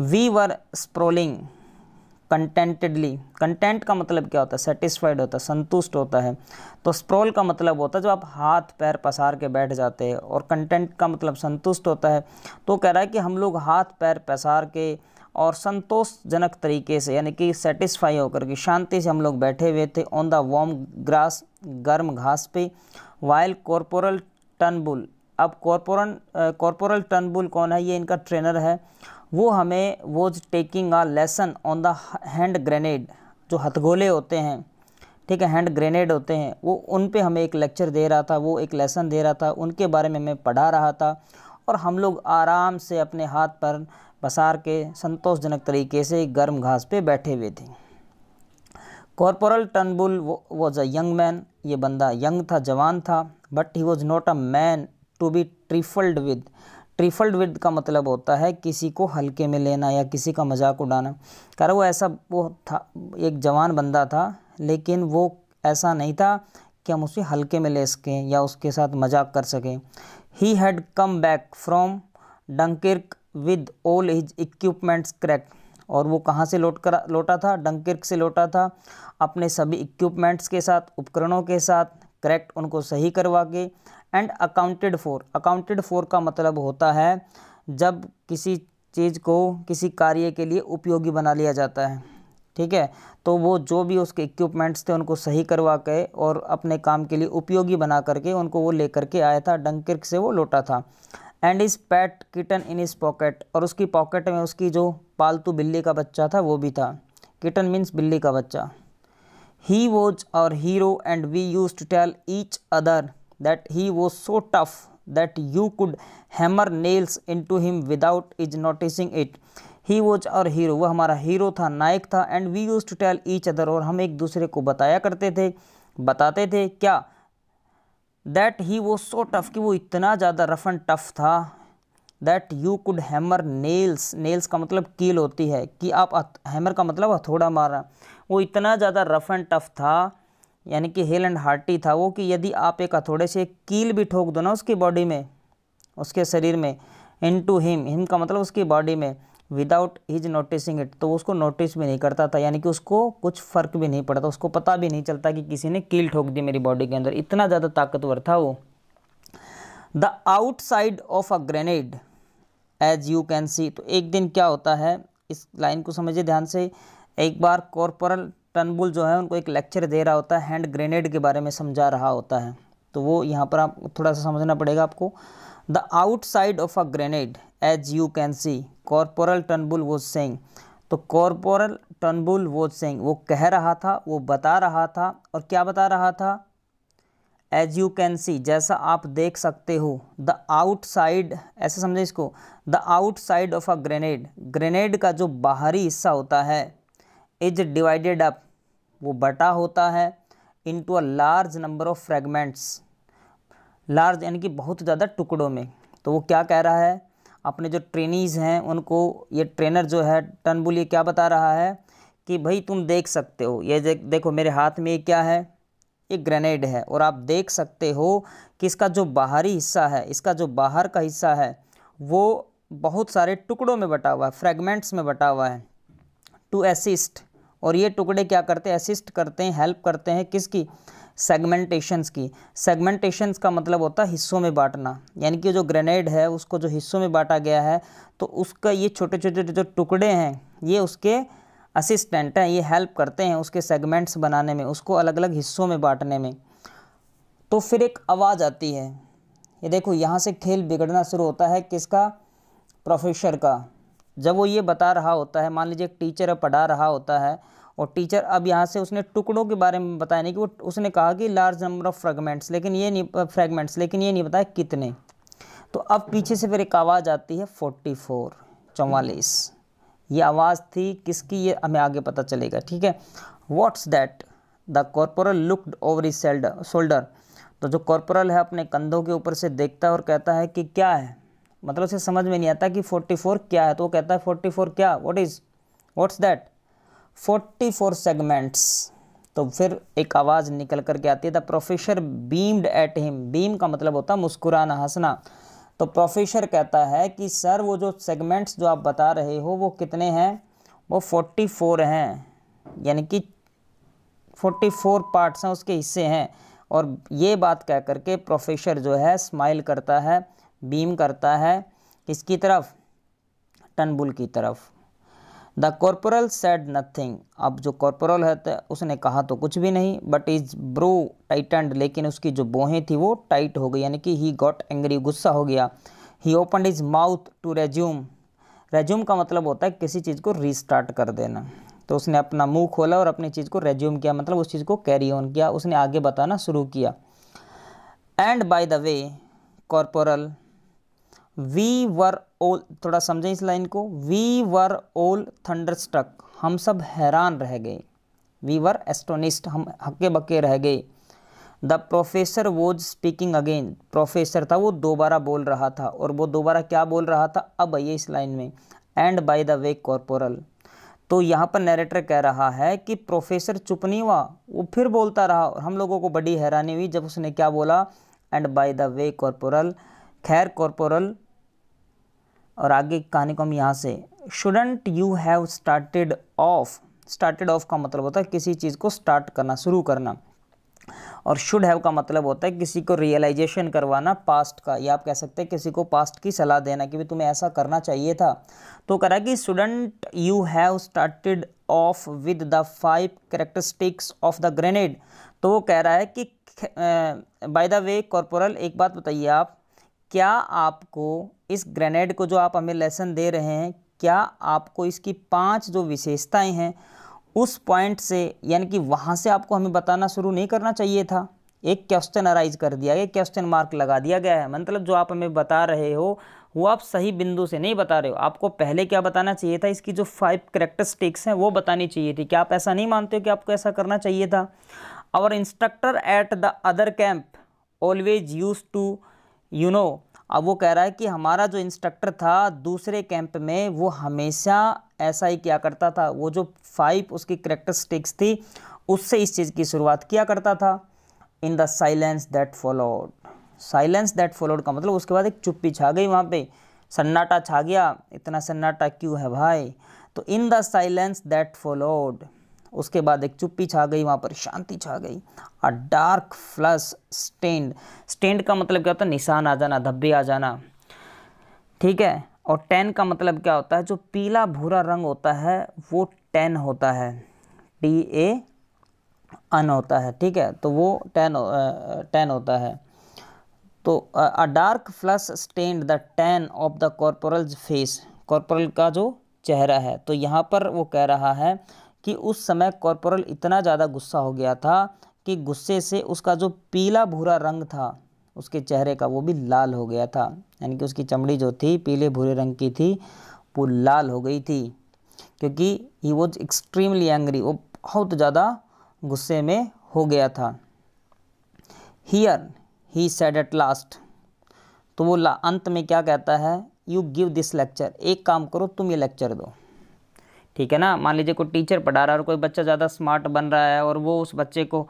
[SPEAKER 1] वी वर स्प्रोलिंग कंटेंटेडली कंटेंट का मतलब क्या होता है सेटिस्फाइड होता है संतुष्ट होता है तो स्प्रोल का मतलब होता है जब आप हाथ पैर पसार के बैठ जाते हैं और कंटेंट का मतलब संतुष्ट होता है तो कह रहा है कि हम लोग हाथ पैर पसार के और संतोषजनक तरीके से यानी कि सेटिस्फाई होकर के शांति से हम लोग बैठे हुए थे ऑन द वॉर्म ग्रास गर्म घास पे वाइल कॉरपोरल टनबुल अब कॉरपोरन कॉरपोरल टर्नबुल कौन है ये इनका ट्रेनर है वो हमें वो taking a lesson on the hand grenade जो हथगोले होते हैं ठीक है हैंड ग्रेनेड होते हैं वो उन पे हमें एक लेक्चर दे रहा था वो एक लेसन दे रहा था उनके बारे में हमें पढ़ा रहा था और हम लोग आराम से अपने हाथ पर पसार के संतोषजनक तरीके से गर्म घास पे बैठे हुए थे corporal Turnbull was a young man ये बंदा यंग था जवान था but he was not a man to be trifled with trifled with का मतलब होता है किसी को हल्के में लेना या किसी का मजाक उड़ाना कर वो ऐसा वो था एक जवान बंदा था लेकिन वो ऐसा नहीं था कि हम उसे हल्के में ले सकें या उसके साथ मजाक कर सकें he had come back from Dunkirk with all his equipments crack और वो कहाँ से लौट कर लौटा था डंकिर्क से लौटा था अपने सभी इक्विपमेंट्स के साथ उपकरणों के साथ करेक्ट उनको सही करवा के and accounted for accounted for का मतलब होता है जब किसी चीज़ को किसी कार्य के लिए उपयोगी बना लिया जाता है ठीक है तो वो जो भी उसके इक्विपमेंट्स थे उनको सही करवा के और अपने काम के लिए उपयोगी बना करके उनको वो लेकर के आया था डंकिर्क से वो लौटा था एंड इस पैट किटन इन इस पॉकेट और उसकी पॉकेट में उसकी जो पालतू बिल्ली का बच्चा था वो भी था किटन मीन्स बिल्ली का बच्चा he was our hero and we used to tell each other that he was so tough that you could hammer nails into him without his noticing it. He was our hero वह हमारा hero था नायक था and we used to tell each other और हम एक दूसरे को बताया करते थे बताते थे क्या दैट ही वो सो टफ कि वो इतना ज़्यादा रफ एंड टफ था that you could hammer nails nails का मतलब कील होती है कि आप हैमर का मतलब हथौड़ा मारना वो इतना ज़्यादा रफ एंड टफ था यानी कि हेल एंड हार्टी था वो कि यदि आप एक हथौड़े से कील भी ठोक दो ना उसकी बॉडी में उसके शरीर में इन टू हिम हिम का मतलब उसकी बॉडी में विदाउट हिज नोटिसिंग इट तो उसको नोटिस भी नहीं करता था यानी कि उसको कुछ फ़र्क भी नहीं पड़ता उसको पता भी नहीं चलता कि किसी ने कील ठोक दी मेरी बॉडी के अंदर इतना ज़्यादा ताकतवर था वो the outside of a grenade as you can see तो एक दिन क्या होता है इस लाइन को समझिए ध्यान से एक बार कॉरपोरल टनबुल जो है उनको एक लेक्चर दे रहा होता है हैंड ग्रेनेड के बारे में समझा रहा होता है तो वो यहाँ पर आप थोड़ा सा समझना पड़ेगा आपको the outside of a grenade as you can see corporal Turnbull वो सेंग तो कॉरपोरल टनबुल वो सेंग वो कह रहा था वो बता रहा था और क्या बता रहा था एज यू कैन सी जैसा आप देख सकते हो द आउटसाइड ऐसे समझे इसको the outside of a grenade grenade का जो बाहरी हिस्सा होता है इज डिवाइडेड अप वो बटा होता है into a large number of fragments large यानी कि बहुत ज़्यादा टुकड़ों में तो वो क्या कह रहा है अपने जो ट्रेनीज़ हैं उनको ये ट्रेनर जो है टनबुल ये क्या बता रहा है कि भाई तुम देख सकते हो ये देखो मेरे हाथ में ये क्या है ये ग्रेनेड है और आप देख सकते हो कि इसका जो बाहरी हिस्सा है इसका जो बाहर का हिस्सा है वो बहुत सारे टुकड़ों में बटा हुआ है फ्रेगमेंट्स में बटा हुआ है टू असिस्ट और ये टुकड़े क्या करते हैं असिस्ट करते हैं हेल्प करते हैं किसकी सेगमेंटेशंस की सेगमेंटेशंस का मतलब होता है हिस्सों में बांटना यानी कि जो ग्रेनेड है उसको जो हिस्सों में बांटा गया है तो उसका ये छोटे छोटे जो टुकड़े हैं ये उसके असिस्टेंट हैं ये हेल्प करते हैं उसके सेगमेंट्स बनाने में उसको अलग अलग हिस्सों में बांटने में तो फिर एक आवाज़ आती है ये देखो यहाँ से खेल बिगड़ना शुरू होता है किसका प्रोफेसर का जब वो ये बता रहा होता है मान लीजिए एक टीचर पढ़ा रहा होता है और टीचर अब यहाँ से उसने टुकड़ों के बारे में बताया नहीं कि वो उसने कहा कि लार्ज नंबर ऑफ फ्रेगमेंट्स लेकिन ये नहीं फ्रेगमेंट्स लेकिन ये नहीं बताया कितने तो अब पीछे से फिर एक आवाज़ आती है फोर्टी फोर चौवालीस ये आवाज़ थी किसकी ये हमें आगे पता चलेगा ठीक है what's that the corporal looked over his shoulder तो जो कॉरपोरल है अपने कंधों के ऊपर से देखता है और कहता है कि क्या है मतलब उसे समझ में नहीं आता कि 44 क्या है तो वो कहता है 44 क्या what is what's that 44 segments तो फिर एक आवाज़ निकल कर के आती है the professor beamed at him beam का मतलब होता है मुस्कुराना हंसना तो प्रोफेसर कहता है कि सर वो जो सेगमेंट्स जो आप बता रहे हो वो कितने हैं वो फोर्टी फोर हैं यानी कि फोर्टी फोर पार्ट्स हैं उसके हिस्से हैं और ये बात कह करके प्रोफेसर जो है स्माइल करता है बीम करता है किसकी तरफ टनबुल की तरफ द कॉरपोरल सेड नथिंग अब जो कॉरपोरल है तो उसने कहा तो कुछ भी नहीं बट इज ब्रो टाइटेंड लेकिन उसकी जो बोहें थी वो टाइट हो गई यानी कि ही गॉट एंग्री गुस्सा हो गया he open his mouth to resume resume का मतलब होता है किसी चीज़ को रीस्टार्ट कर देना तो उसने अपना मुंह खोला और अपनी चीज़ को रेज्यूम किया मतलब उस चीज़ को कैरी ऑन किया उसने आगे बताना शुरू किया and by the way corporal we were all थोड़ा समझें इस लाइन को वी वर ओल थंडर स्ट्रक हम सब हैरान रह गए वी वर एस्टोनिस्ट हम हक्के बक्के रह गए the professor was speaking again professor था वो दोबारा बोल रहा था और वो दोबारा क्या बोल रहा था अब आइए इस लाइन में and by the way corporal तो यहाँ पर नरेटर कह रहा है कि प्रोफेसर चुप नहीं हुआ वो फिर बोलता रहा और हम लोगों को बड़ी हैरानी हुई जब उसने क्या बोला and by the way corporal खैर कॉरपोरल और आगे की कहानी को हम यहाँ से student you have started off started off का मतलब होता है किसी चीज़ को स्टार्ट करना शुरू करना और शुड हैव का मतलब होता है किसी को रियलाइजेशन करवाना पास्ट का या आप कह सकते हैं किसी को पास्ट की सलाह देना कि भी तुम्हें ऐसा करना चाहिए था तो करा कि student you have started off with the five characteristics of the grenade तो वो कह रहा है कि बाय द वे कॉरपोरल एक बात बताइए आप क्या आपको इस ग्रेनेड को जो आप हमें लेसन दे रहे हैं क्या आपको इसकी पांच जो विशेषताएं हैं उस पॉइंट से यानी कि वहाँ से आपको हमें बताना शुरू नहीं करना चाहिए था एक क्वेश्चन अराइज कर दिया गया क्वेश्चन मार्क लगा दिया गया है मतलब जो आप हमें बता रहे हो वो आप सही बिंदु से नहीं बता रहे हो आपको पहले क्या बताना चाहिए था इसकी जो फाइव करेक्टरिस्टिक्स हैं वो बतानी चाहिए थी क्या आप ऐसा नहीं मानते हो कि आपको ऐसा करना चाहिए था और instructor at the other camp always use to you know अब वो कह रहा है कि हमारा जो इंस्ट्रक्टर था दूसरे कैंप में वो हमेशा ऐसा ही किया करता था वो जो फाइव उसकी करेक्टरिस्टिक्स थी उससे इस चीज़ की शुरुआत किया करता था in the silence that followed silence that followed का मतलब उसके बाद एक चुप्पी छा गई वहाँ पे सन्नाटा छा गया इतना सन्नाटा क्यों है भाई तो in the silence that followed उसके बाद एक चुप्पी छा गई वहाँ पर शांति छा गई a dark flush stained stained का मतलब क्या होता है निशान आ जाना धब्बे आ जाना ठीक है और टेन का मतलब क्या होता है जो पीला भूरा रंग होता है वो टेन होता है टी ए अन होता है ठीक है तो वो टेन टेन होता है तो a dark flush stained the tan of the corporal face corporal का जो चेहरा है तो यहाँ पर वो कह रहा है कि उस समय कॉरपोरल इतना ज़्यादा गुस्सा हो गया था कि गुस्से से उसका जो पीला भूरा रंग था उसके चेहरे का वो भी लाल हो गया था यानी कि उसकी चमड़ी जो थी पीले भूरे रंग की थी वो लाल हो गई थी क्योंकि ही वॉज एक्सट्रीमली एंग्री वो बहुत ज़्यादा गुस्से में हो गया था here he said at last तो वो ला अंत में क्या कहता है यू गिव दिस लेक्चर एक काम करो तुम ये लेक्चर दो ठीक है ना मान लीजिए कोई टीचर पढ़ा रहा है और कोई बच्चा ज़्यादा स्मार्ट बन रहा है और वो उस बच्चे को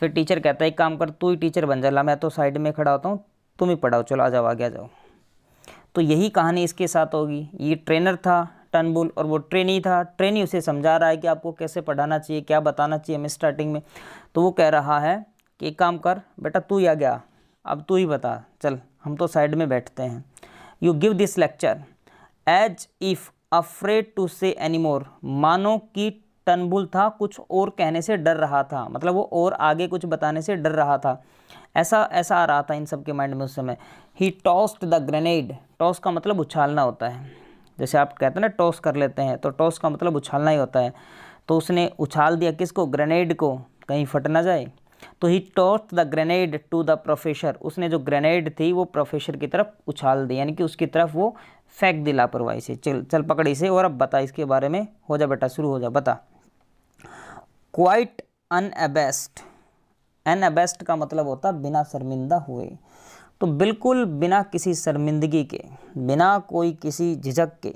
[SPEAKER 1] फिर टीचर कहता है एक काम कर तू ही टीचर बन जा मैं तो साइड में खड़ा होता हूँ तुम ही पढ़ाओ चलो आ जाओ आगे आ जाओ तो यही कहानी इसके साथ होगी ये ट्रेनर था टनबुल और वो ट्रेनी था ट्रेनी उसे समझा रहा है कि आपको कैसे पढ़ाना चाहिए क्या बताना चाहिए हमें स्टार्टिंग में तो वो कह रहा है कि एक काम कर बेटा तू ही आ गया अब तू ही बता चल हम तो साइड में बैठते हैं you give this lecture as if afraid to say any more मानो कि टनबुल था कुछ और कहने से डर रहा था मतलब वो और आगे कुछ बताने से डर रहा था ऐसा ऐसा आ रहा था इन सब के माइंड में उस समय ही टॉस्ट द ग्रेनेड टॉस का मतलब उछालना होता है जैसे आप कहते हैं ना टॉस कर लेते हैं तो टॉस का मतलब उछालना ही होता है तो उसने उछाल दिया किसको ग्रेनेड को कहीं फट ना जाए तो ही tossed the grenade to the professor उसने जो ग्रेनेड थी वो प्रोफेसर की तरफ उछाल दी यानी कि उसकी तरफ वो फेंक दी लापरवाही से चल चल पकड़ इसे और अब बता इसके बारे में हो जा बेटा शुरू हो जा बता क्वाइट अनएबेस्ट अनएबेस्ट का मतलब होता बिना शर्मिंदा हुए तो बिल्कुल बिना किसी शर्मिंदगी के बिना कोई किसी झिझक के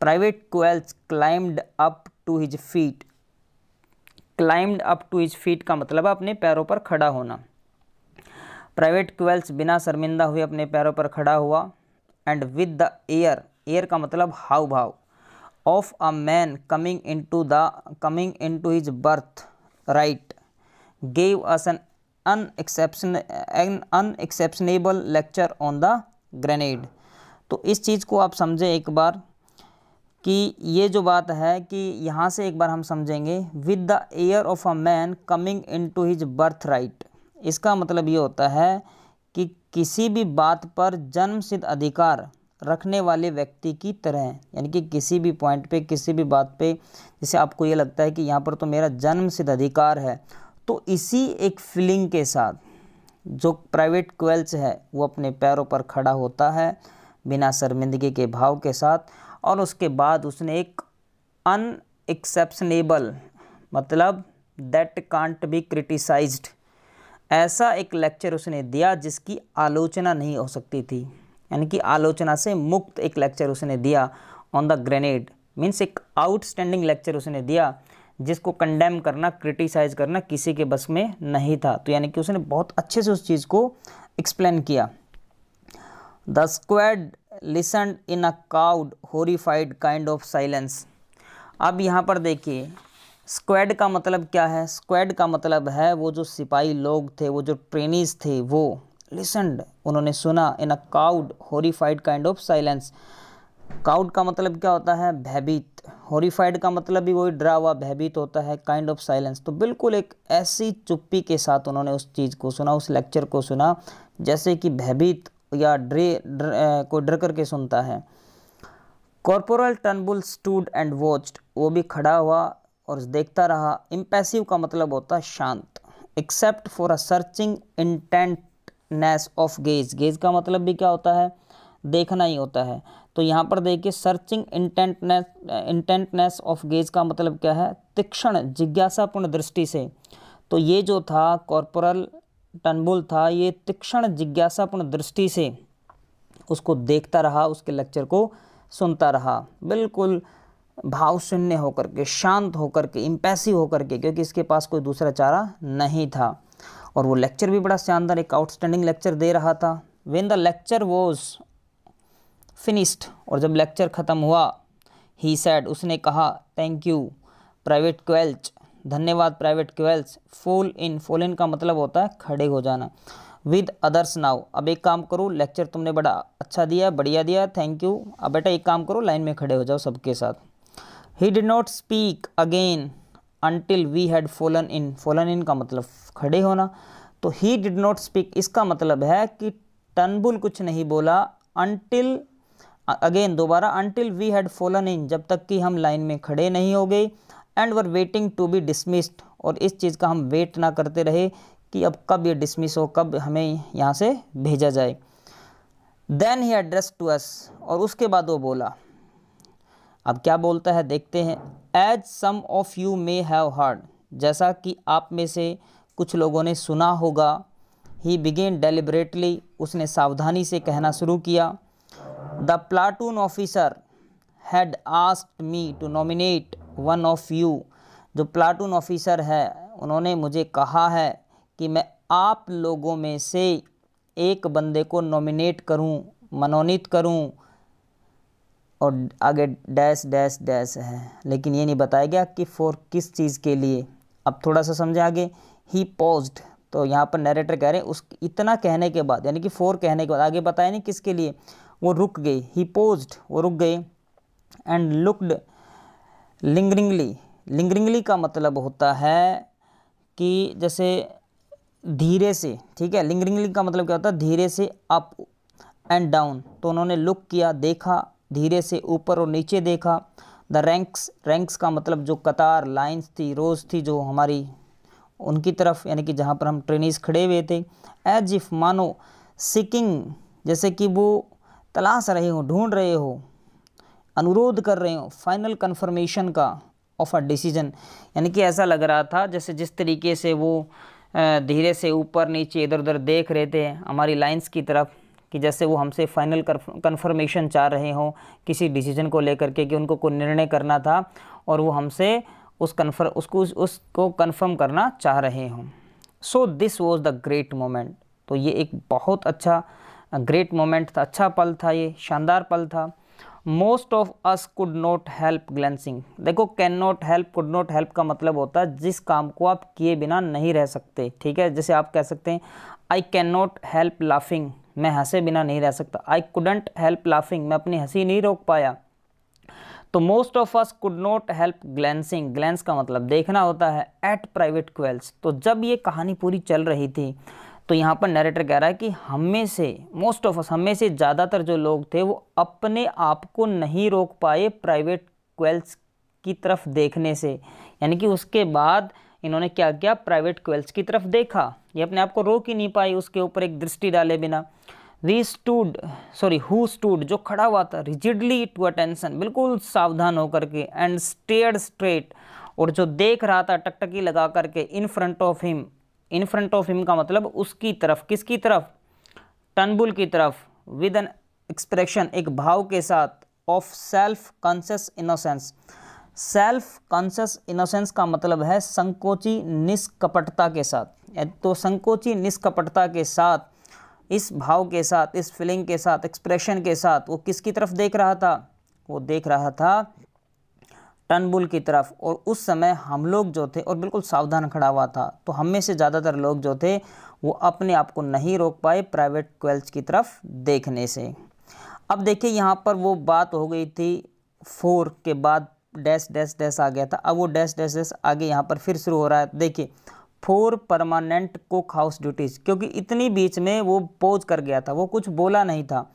[SPEAKER 1] private Quelch climbed up to his feet climbed up to his feet का मतलब है अपने पैरों पर खड़ा होना प्राइवेट क्वेल्स बिना शर्मिंदा हुए अपने पैरों पर खड़ा हुआ and with the air air का मतलब हाव भाव of a man coming in to the coming in to his birthright gave us an unexception an unexceptionable lecture on the grenade तो इस चीज़ को आप समझें एक बार कि ये जो बात है कि यहाँ से एक बार हम समझेंगे with the air of a man coming in to his birthright इसका मतलब ये होता है कि किसी भी बात पर जन्म सिद्ध अधिकार रखने वाले व्यक्ति की तरह यानी कि किसी भी पॉइंट पे किसी भी बात पे जैसे आपको ये लगता है कि यहाँ पर तो मेरा जन्म सिद्ध अधिकार है तो इसी एक फीलिंग के साथ जो प्राइवेट क्वेल्स है वो अपने पैरों पर खड़ा होता है बिना शर्मिंदगी के भाव के साथ और उसके बाद उसने एक अनएक्सेप्शनेबल मतलब दैट कांट बी क्रिटिसाइज्ड ऐसा एक लेक्चर उसने दिया जिसकी आलोचना नहीं हो सकती थी यानी कि आलोचना से मुक्त एक लेक्चर उसने दिया ऑन द ग्रेनेड मीन्स एक आउटस्टैंडिंग लेक्चर उसने दिया जिसको कंडेम करना क्रिटिसाइज करना किसी के बस में नहीं था तो यानी कि उसने बहुत अच्छे से उस चीज़ को एक्सप्लेन किया the squad listen in a cowed horrified kind of silence अब यहाँ पर देखिए स्क्वाड का मतलब क्या है स्क्वाड का मतलब है वो जो सिपाही लोग थे वो जो ट्रेनिज थे वो लिसनड उन्होंने सुना in a cowed horrified kind of silence cowed का मतलब क्या होता है भयभीत हॉरीफाइड का मतलब भी वही डरा हुआ भयभीत होता है काइंड ऑफ साइलेंस तो बिल्कुल एक ऐसी चुप्पी के साथ उन्होंने उस चीज़ को सुना उस लेक्चर को सुना जैसे कि भयभीत या ड्रे कोई को डर करके सुनता है corporal Turnbull stood and watched वो भी खड़ा हुआ और देखता रहा इम्पेसिव का मतलब होता है शांत except for a searching intentness of gaze gaze का मतलब भी क्या होता है देखना ही होता है तो यहाँ पर देखिए searching intentness intentness of gaze का मतलब क्या है तीक्ष्ण जिज्ञासापूर्ण दृष्टि से तो ये जो था कॉरपोरल टनबुल था ये तीक्ष्ण जिज्ञासापूर्ण दृष्टि से उसको देखता रहा उसके लेक्चर को सुनता रहा बिल्कुल भाव शून्य होकर के शांत होकर के इम्पैसिव होकर के क्योंकि इसके पास कोई दूसरा चारा नहीं था और वो लेक्चर भी बड़ा शानदार एक आउटस्टैंडिंग लेक्चर दे रहा था when the lecture was finished और जब लेक्चर ख़त्म हुआ ही सैड उसने कहा थैंक यू प्राइवेट क्वेल्च धन्यवाद प्राइवेट क्वेल्स फोल इन फोल इन का मतलब होता है खड़े हो जाना विद अदर्स नाउ अब एक काम करो लेक्चर तुमने बड़ा अच्छा दिया बढ़िया दिया थैंक यू अब बेटा एक काम करो लाइन में खड़े हो जाओ सबके साथ ही did not speak again until we had fallen in fallen in का मतलब खड़े होना तो ही डिड नॉट स्पीक इसका मतलब है कि टनबुल कुछ नहीं बोला अनटिल अगेन दोबारा until we had fallen in जब तक कि हम लाइन में खड़े नहीं हो गए and were waiting to be dismissed और इस चीज़ का हम वेट ना करते रहे कि अब कब ये डिसमिस हो कब हमें यहाँ से भेजा जाए then he address to us और उसके बाद वो बोला अब क्या बोलता है देखते हैं as some of you may have heard जैसा कि आप में से कुछ लोगों ने सुना होगा ही बिगेन डेलिब्रेटली उसने सावधानी से कहना शुरू किया the platoon officer had asked me to nominate one of you जो प्लाटून ऑफिसर है उन्होंने मुझे कहा है कि मैं आप लोगों में से एक बंदे को नॉमिनेट करूं मनोनीत करूं और आगे डैश डैश डैश है लेकिन ये नहीं बताया गया कि फॉर किस चीज़ के लिए अब थोड़ा सा समझे आगे ही पॉज्ड तो यहाँ पर नरेटर कह रहे हैं उस इतना कहने के बाद यानी कि फोर कहने के बाद आगे बताया नहीं किसके लिए वो रुक गए ही पोज्ड वो रुक गए एंड लुकड लिंगरिंगली लिंगरिंगली का मतलब होता है कि जैसे धीरे से ठीक है लिंगरिंगली का मतलब क्या होता है धीरे से अप एंड डाउन तो उन्होंने लुक किया देखा धीरे से ऊपर और नीचे देखा द रैंक्स रैंक्स का मतलब जो कतार लाइंस थी रोज़ थी जो हमारी उनकी तरफ यानी कि जहाँ पर हम ट्रेनिज खड़े हुए थे एज इफ़ मानो सिकिंग जैसे कि वो तलाश रहे हो ढूंढ रहे हो अनुरोध कर रहे हो फाइनल कन्फर्मेशन का ऑफ अ डिसीज़न यानी कि ऐसा लग रहा था जैसे जिस तरीके से वो धीरे से ऊपर नीचे इधर उधर देख रहे थे हमारी लाइंस की तरफ कि जैसे वो हमसे फाइनल कन्फर्मेशन चाह रहे हों किसी डिसीजन को लेकर के कि उनको कोई निर्णय करना था और वो हमसे उस कन्फर्म उसको उसको कन्फर्म करना चाह रहे हों so this was the great moment तो ये एक बहुत अच्छा ग्रेट मोमेंट था अच्छा पल था ये शानदार पल था most of us could not help glancing देखो can not help could not help का मतलब होता है जिस काम को आप किए बिना नहीं रह सकते ठीक है जैसे आप कह सकते हैं I can not help laughing मैं हंसे बिना नहीं रह सकता आई कुडंट हेल्प लाफिंग मैं अपनी हंसी नहीं रोक पाया तो most of us could not help glancing glance का मतलब देखना होता है एट प्राइवेट क्वेल्स तो जब ये कहानी पूरी चल रही थी तो यहाँ पर नरेटर कह रहा है कि हम में से मोस्ट ऑफ अस हम में से ज़्यादातर जो लोग थे वो अपने आप को नहीं रोक पाए प्राइवेट क्वेल्स की तरफ देखने से यानी कि उसके बाद इन्होंने क्या किया प्राइवेट क्वेल्स की तरफ देखा ये अपने आप को रोक ही नहीं पाई उसके ऊपर एक दृष्टि डाले बिना we stood sorry who stood जो खड़ा हुआ था रिजिडली टू अटेंशन बिल्कुल सावधान होकर के एंड स्टेयर स्ट्रेट और जो देख रहा था टकटकी लगा करके in front of him in front of him का मतलब उसकी तरफ किसकी तरफ टनबुल की तरफ विद एन एक्सप्रेशन एक भाव के साथ of self conscious innocence self conscious innocence का मतलब है संकोची निष्कपटता के साथ तो संकोची निष्कपटता के साथ इस भाव के साथ इस फीलिंग के साथ एक्सप्रेशन के साथ वो किसकी तरफ देख रहा था वो देख रहा था टनबुल की तरफ और उस समय हम लोग जो थे और बिल्कुल सावधान खड़ा हुआ था तो हम में से ज़्यादातर लोग जो थे वो अपने आप को नहीं रोक पाए प्राइवेट क्वेल्च की तरफ देखने से अब देखिए यहाँ पर वो बात हो गई थी फोर के बाद डैश डैश डैश आ गया था अब वो डैश डैश डैश आगे यहाँ पर फिर शुरू हो रहा है देखिए four permanent cook house duties क्योंकि इतनी बीच में वो पोज कर गया था वो कुछ बोला नहीं था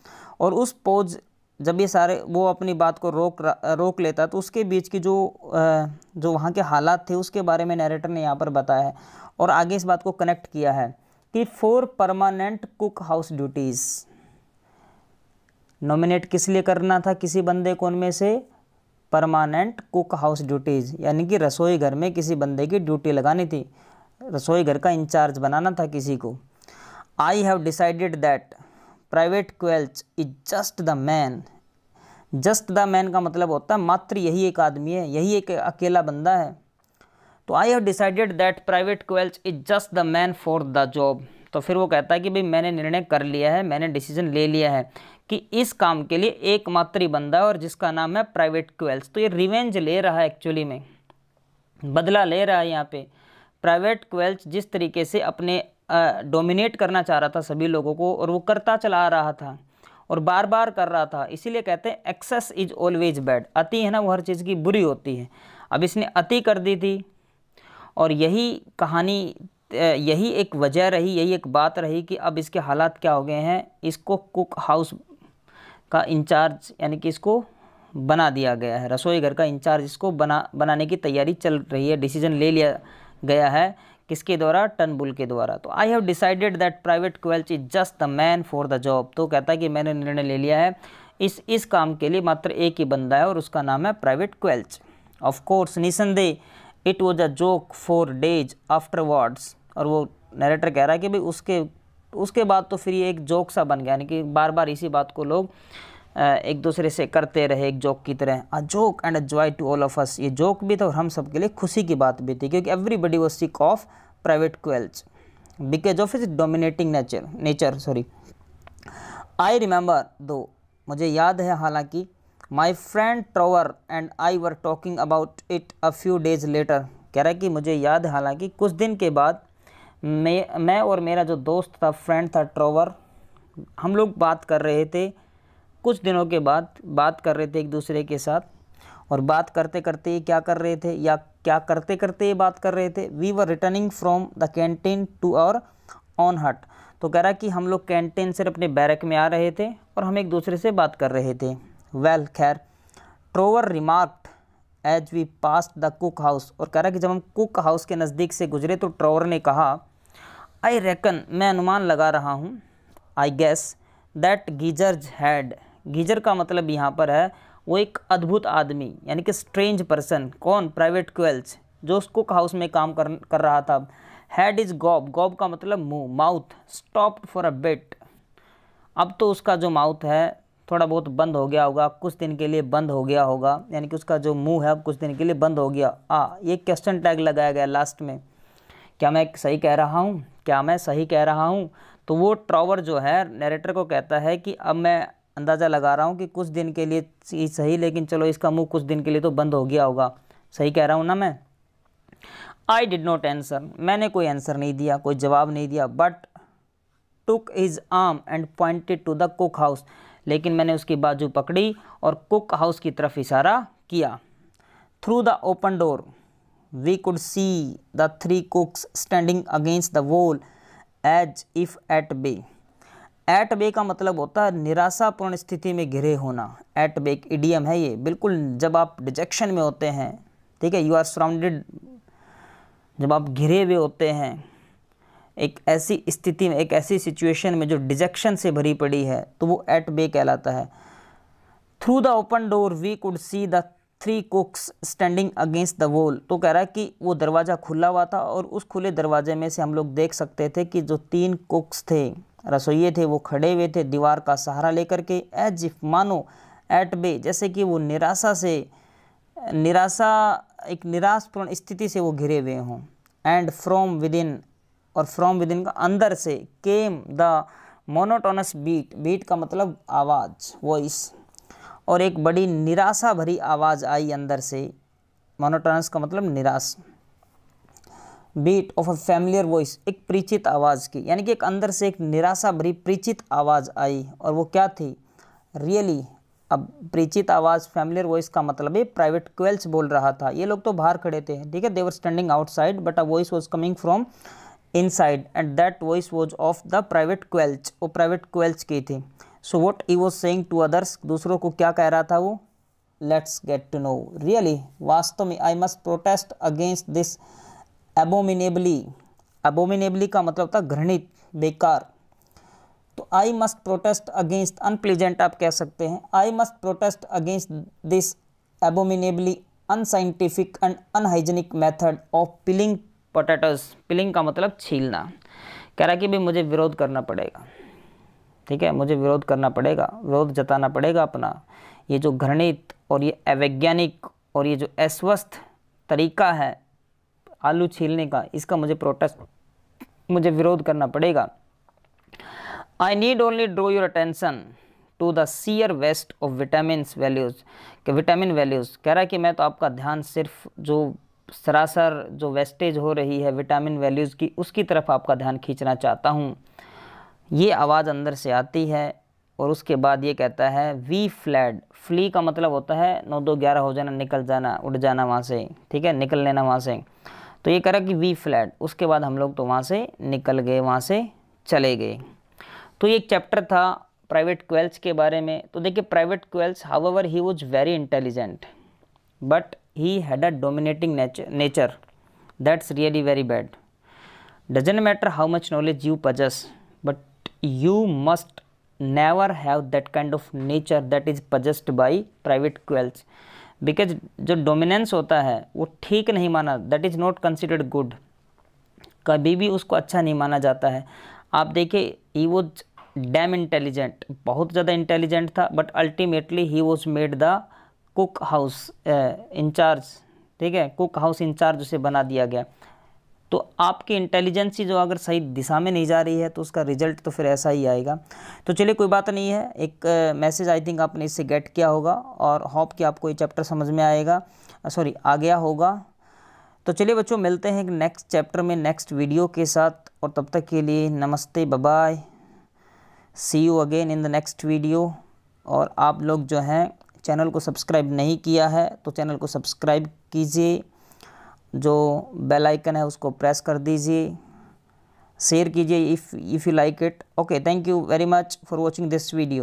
[SPEAKER 1] और उस पोज जब ये सारे वो अपनी बात को रोक रोक लेता तो उसके बीच की जो जो वहाँ के हालात थे उसके बारे में नरेटर ने यहाँ पर बताया है और आगे इस बात को कनेक्ट किया है कि four permanent cook house duties nominate किस लिए करना था किसी बंदे को उनमें से परमानेंट कुक हाउस ड्यूटीज़ यानी कि रसोई घर में किसी बंदे की ड्यूटी लगानी थी रसोई घर का इंचार्ज बनाना था किसी को I have decided that private Quelch is just the man just the man का मतलब होता है मात्र यही एक आदमी है यही एक अकेला बंदा है तो I have decided that private Quelch is just the man for the job तो फिर वो कहता है कि भाई मैंने निर्णय कर लिया है मैंने डिसीजन ले लिया है कि इस काम के लिए एकमात्र ही बंदा है और जिसका नाम है प्राइवेट क्वेल्स तो ये रिवेंज ले रहा है एक्चुअली में बदला ले रहा है यहाँ पे प्राइवेट क्वेल्च जिस तरीके से अपने डोमिनेट करना चाह रहा था सभी लोगों को और वो करता चला रहा था और बार बार कर रहा था इसीलिए कहते हैं एक्सेस इज ऑलवेज बैड अति है ना वो हर चीज़ की बुरी होती है अब इसने अति कर दी थी और यही कहानी यही एक वजह रही यही एक बात रही कि अब इसके हालात क्या हो गए हैं इसको कुक हाउस का इंचार्ज यानी कि इसको बना दिया गया है रसोई घर का इंचार्ज इसको बना बनाने की तैयारी चल रही है डिसीजन ले लिया गया है किसके द्वारा टनबुल के द्वारा तो I have decided that private Quelch is just the man for the job तो कहता है कि मैंने निर्णय ले लिया है इस इस काम के लिए मात्र एक ही बंदा है और उसका नाम है प्राइवेट क्वेल्च ऑफ कोर्स निसंदेह it was a joke for days afterwards और वो नरेटर कह रहा है कि भाई उसके उसके बाद तो फिर ये एक जोक सा बन गया यानी कि बार बार इसी बात को लोग एक दूसरे से करते रहे एक जॉक की तरह a joke and a joy to all of us ये जोक भी था और हम सब के लिए खुशी की बात भी थी क्योंकि everybody was sick of private Quelch because of his dominating nature nature sorry I remember though मुझे याद है हालांकि my friend Trower and I were talking about it a few days later कह रहा है कि मुझे याद है हालांकि कुछ दिन के बाद मैं मैं और मेरा जो दोस्त था फ्रेंड था ट्रोवर हम लोग बात कर रहे थे कुछ दिनों के बाद बात कर रहे थे एक दूसरे के साथ और बात करते करते ये क्या कर रहे थे या क्या करते करते ये बात कर रहे थे we were returning from the canteen to our own hut तो कह रहा कि हम लोग कैंटीन से अपने बैरक में आ रहे थे और हम एक दूसरे से बात कर रहे थे वेल well, खैर Trower remarked as we pass the cook house और कह रहा कि जब हम कुक हाउस के नज़दीक से गुजरे तो ट्रोवर ने कहा आई रेकन मैं अनुमान लगा रहा हूँ I guess that geezer's had geezer का मतलब यहाँ पर है वो एक अद्भुत आदमी यानी कि स्ट्रेंज पर्सन कौन प्राइवेट क्वेल्स जो उसको हाउस में काम कर कर रहा था हेड इज़ गॉब गॉब का मतलब मुंह mouth stop for a bit अब तो उसका जो माउथ है थोड़ा बहुत बंद हो गया होगा कुछ दिन के लिए बंद हो गया होगा यानी कि उसका जो मुंह है कुछ दिन के लिए बंद हो गया आ ये क्वेश्चन टैग लगाया गया लास्ट में क्या मैं सही कह रहा हूँ क्या मैं सही कह रहा हूँ तो वो ट्रॉवर जो है नरेटर को कहता है कि अब मैं अंदाज़ा लगा रहा हूँ कि कुछ दिन के लिए सही लेकिन चलो इसका मुँह कुछ दिन के लिए तो बंद हो गया होगा सही कह रहा हूँ ना मैं आई डिड नॉट एंसर मैंने कोई आंसर नहीं दिया कोई जवाब नहीं दिया but took his arm and pointed to the cook house लेकिन मैंने उसकी बाजू पकड़ी और कुक हाउस की तरफ इशारा किया through the open door we could see the three cooks standing against the wall as if at bay at bay का मतलब होता है निराशापूर्ण स्थिति में घिरे होना एट बे ईडीएम है ये बिल्कुल जब आप डिजेक्शन में होते हैं ठीक है यू आर सराउंडेड जब आप घिरे हुए होते हैं एक ऐसी स्थिति में एक ऐसी सिचुएशन में जो डिजेक्शन से भरी पड़ी है तो वो एट बे कहलाता है through the open door we could see the three cooks standing against the wall तो कह रहा है कि वो दरवाज़ा खुला हुआ था और उस खुले दरवाजे में से हम लोग देख सकते थे कि जो तीन कुक्स थे रसोइये थे वो खड़े हुए थे दीवार का सहारा लेकर के एज इफ मानो एट बे जैसे कि वो निराशा से निराशा एक निराशपूर्ण स्थिति से वो घिरे हुए हों एंड फ्रॉम विद इन और फ्रॉम विद इन का अंदर से came the monotonous beat beat का मतलब आवाज़ वॉइस और एक बड़ी निराशा भरी आवाज़ आई अंदर से मोनोटोनस का मतलब निराश beat of a familiar voice एक परिचित आवाज़ की यानी कि एक अंदर से एक निराशा भरी परिचित आवाज़ आई और वो क्या थी रियली अब परिचित आवाज़ फैमिलियर वॉइस का मतलब है प्राइवेट क्वेल्स बोल रहा था ये लोग तो बाहर खड़े थे ठीक है they were standing outside but a voice was coming from inside and that voice was of the private Quelch वो प्राइवेट क्वेल्च की थी so what he was saying to others दूसरों को क्या कह रहा था वो let's get to know really वास्तव में I must protest against this abominably abominably का मतलब था घृणित बेकार तो I must protest against unpleasant आप कह सकते हैं I must protest against this abominably unscientific and unhygienic method of peeling potatoes peeling का मतलब छीलना कह रहा कि भाई मुझे विरोध करना पड़ेगा ठीक है मुझे विरोध करना पड़ेगा विरोध जताना पड़ेगा अपना ये जो घृणित और ये अवैज्ञानिक और ये जो अस्वस्थ तरीका है आलू छीलने का इसका मुझे प्रोटेस्ट मुझे विरोध करना पड़ेगा I need only draw your attention to the sheer waste of vitamin values के विटामिन वैल्यूज़ कह रहा है कि मैं तो आपका ध्यान सिर्फ जो सरासर जो वेस्टेज हो रही है विटामिन वैल्यूज़ की उसकी तरफ आपका ध्यान खींचना चाहता हूँ ये आवाज़ अंदर से आती है और उसके बाद ये कहता है वी फ्लैड फ्ली का मतलब होता है नौ दो ग्यारह हो जाना निकल जाना उड़ जाना वहाँ से ठीक है निकल लेना वहाँ से तो ये करा कि वी फ्लैट उसके बाद हम लोग तो वहाँ से निकल गए वहाँ से चले गए तो ये एक चैप्टर था प्राइवेट क्वेल्स के बारे में तो देखिए private Quelch however he was very intelligent but he had a dominating nature that's really very bad doesn't matter how much knowledge you possess but you must never have that kind of nature that is possessed by private Quelch because जो dominance होता है वो ठीक नहीं माना that is not considered good कभी भी उसको अच्छा नहीं माना जाता है आप देखिए ही वॉज डैम इंटेलिजेंट बहुत ज़्यादा इंटेलिजेंट था but ultimately he was made the cook house incharge ठीक है कुक हाउस इंचार्ज उसे बना दिया गया तो आपकी इंटेलिजेंसी जो अगर सही दिशा में नहीं जा रही है तो उसका रिजल्ट तो फिर ऐसा ही आएगा तो चलिए कोई बात नहीं है एक मैसेज आई थिंक आपने इससे गेट किया होगा और होप कि आपको ये चैप्टर समझ में आएगा सॉरी आ गया होगा तो चलिए बच्चों मिलते हैं नेक्स्ट चैप्टर में नेक्स्ट वीडियो के साथ और तब तक के लिए नमस्ते bye see you again in the next video और आप लोग जो हैं चैनल को सब्सक्राइब नहीं किया है तो चैनल को सब्सक्राइब कीजिए जो बेल आइकन है उसको प्रेस कर दीजिए शेयर कीजिए if if you like it okay thank you very much for watching this video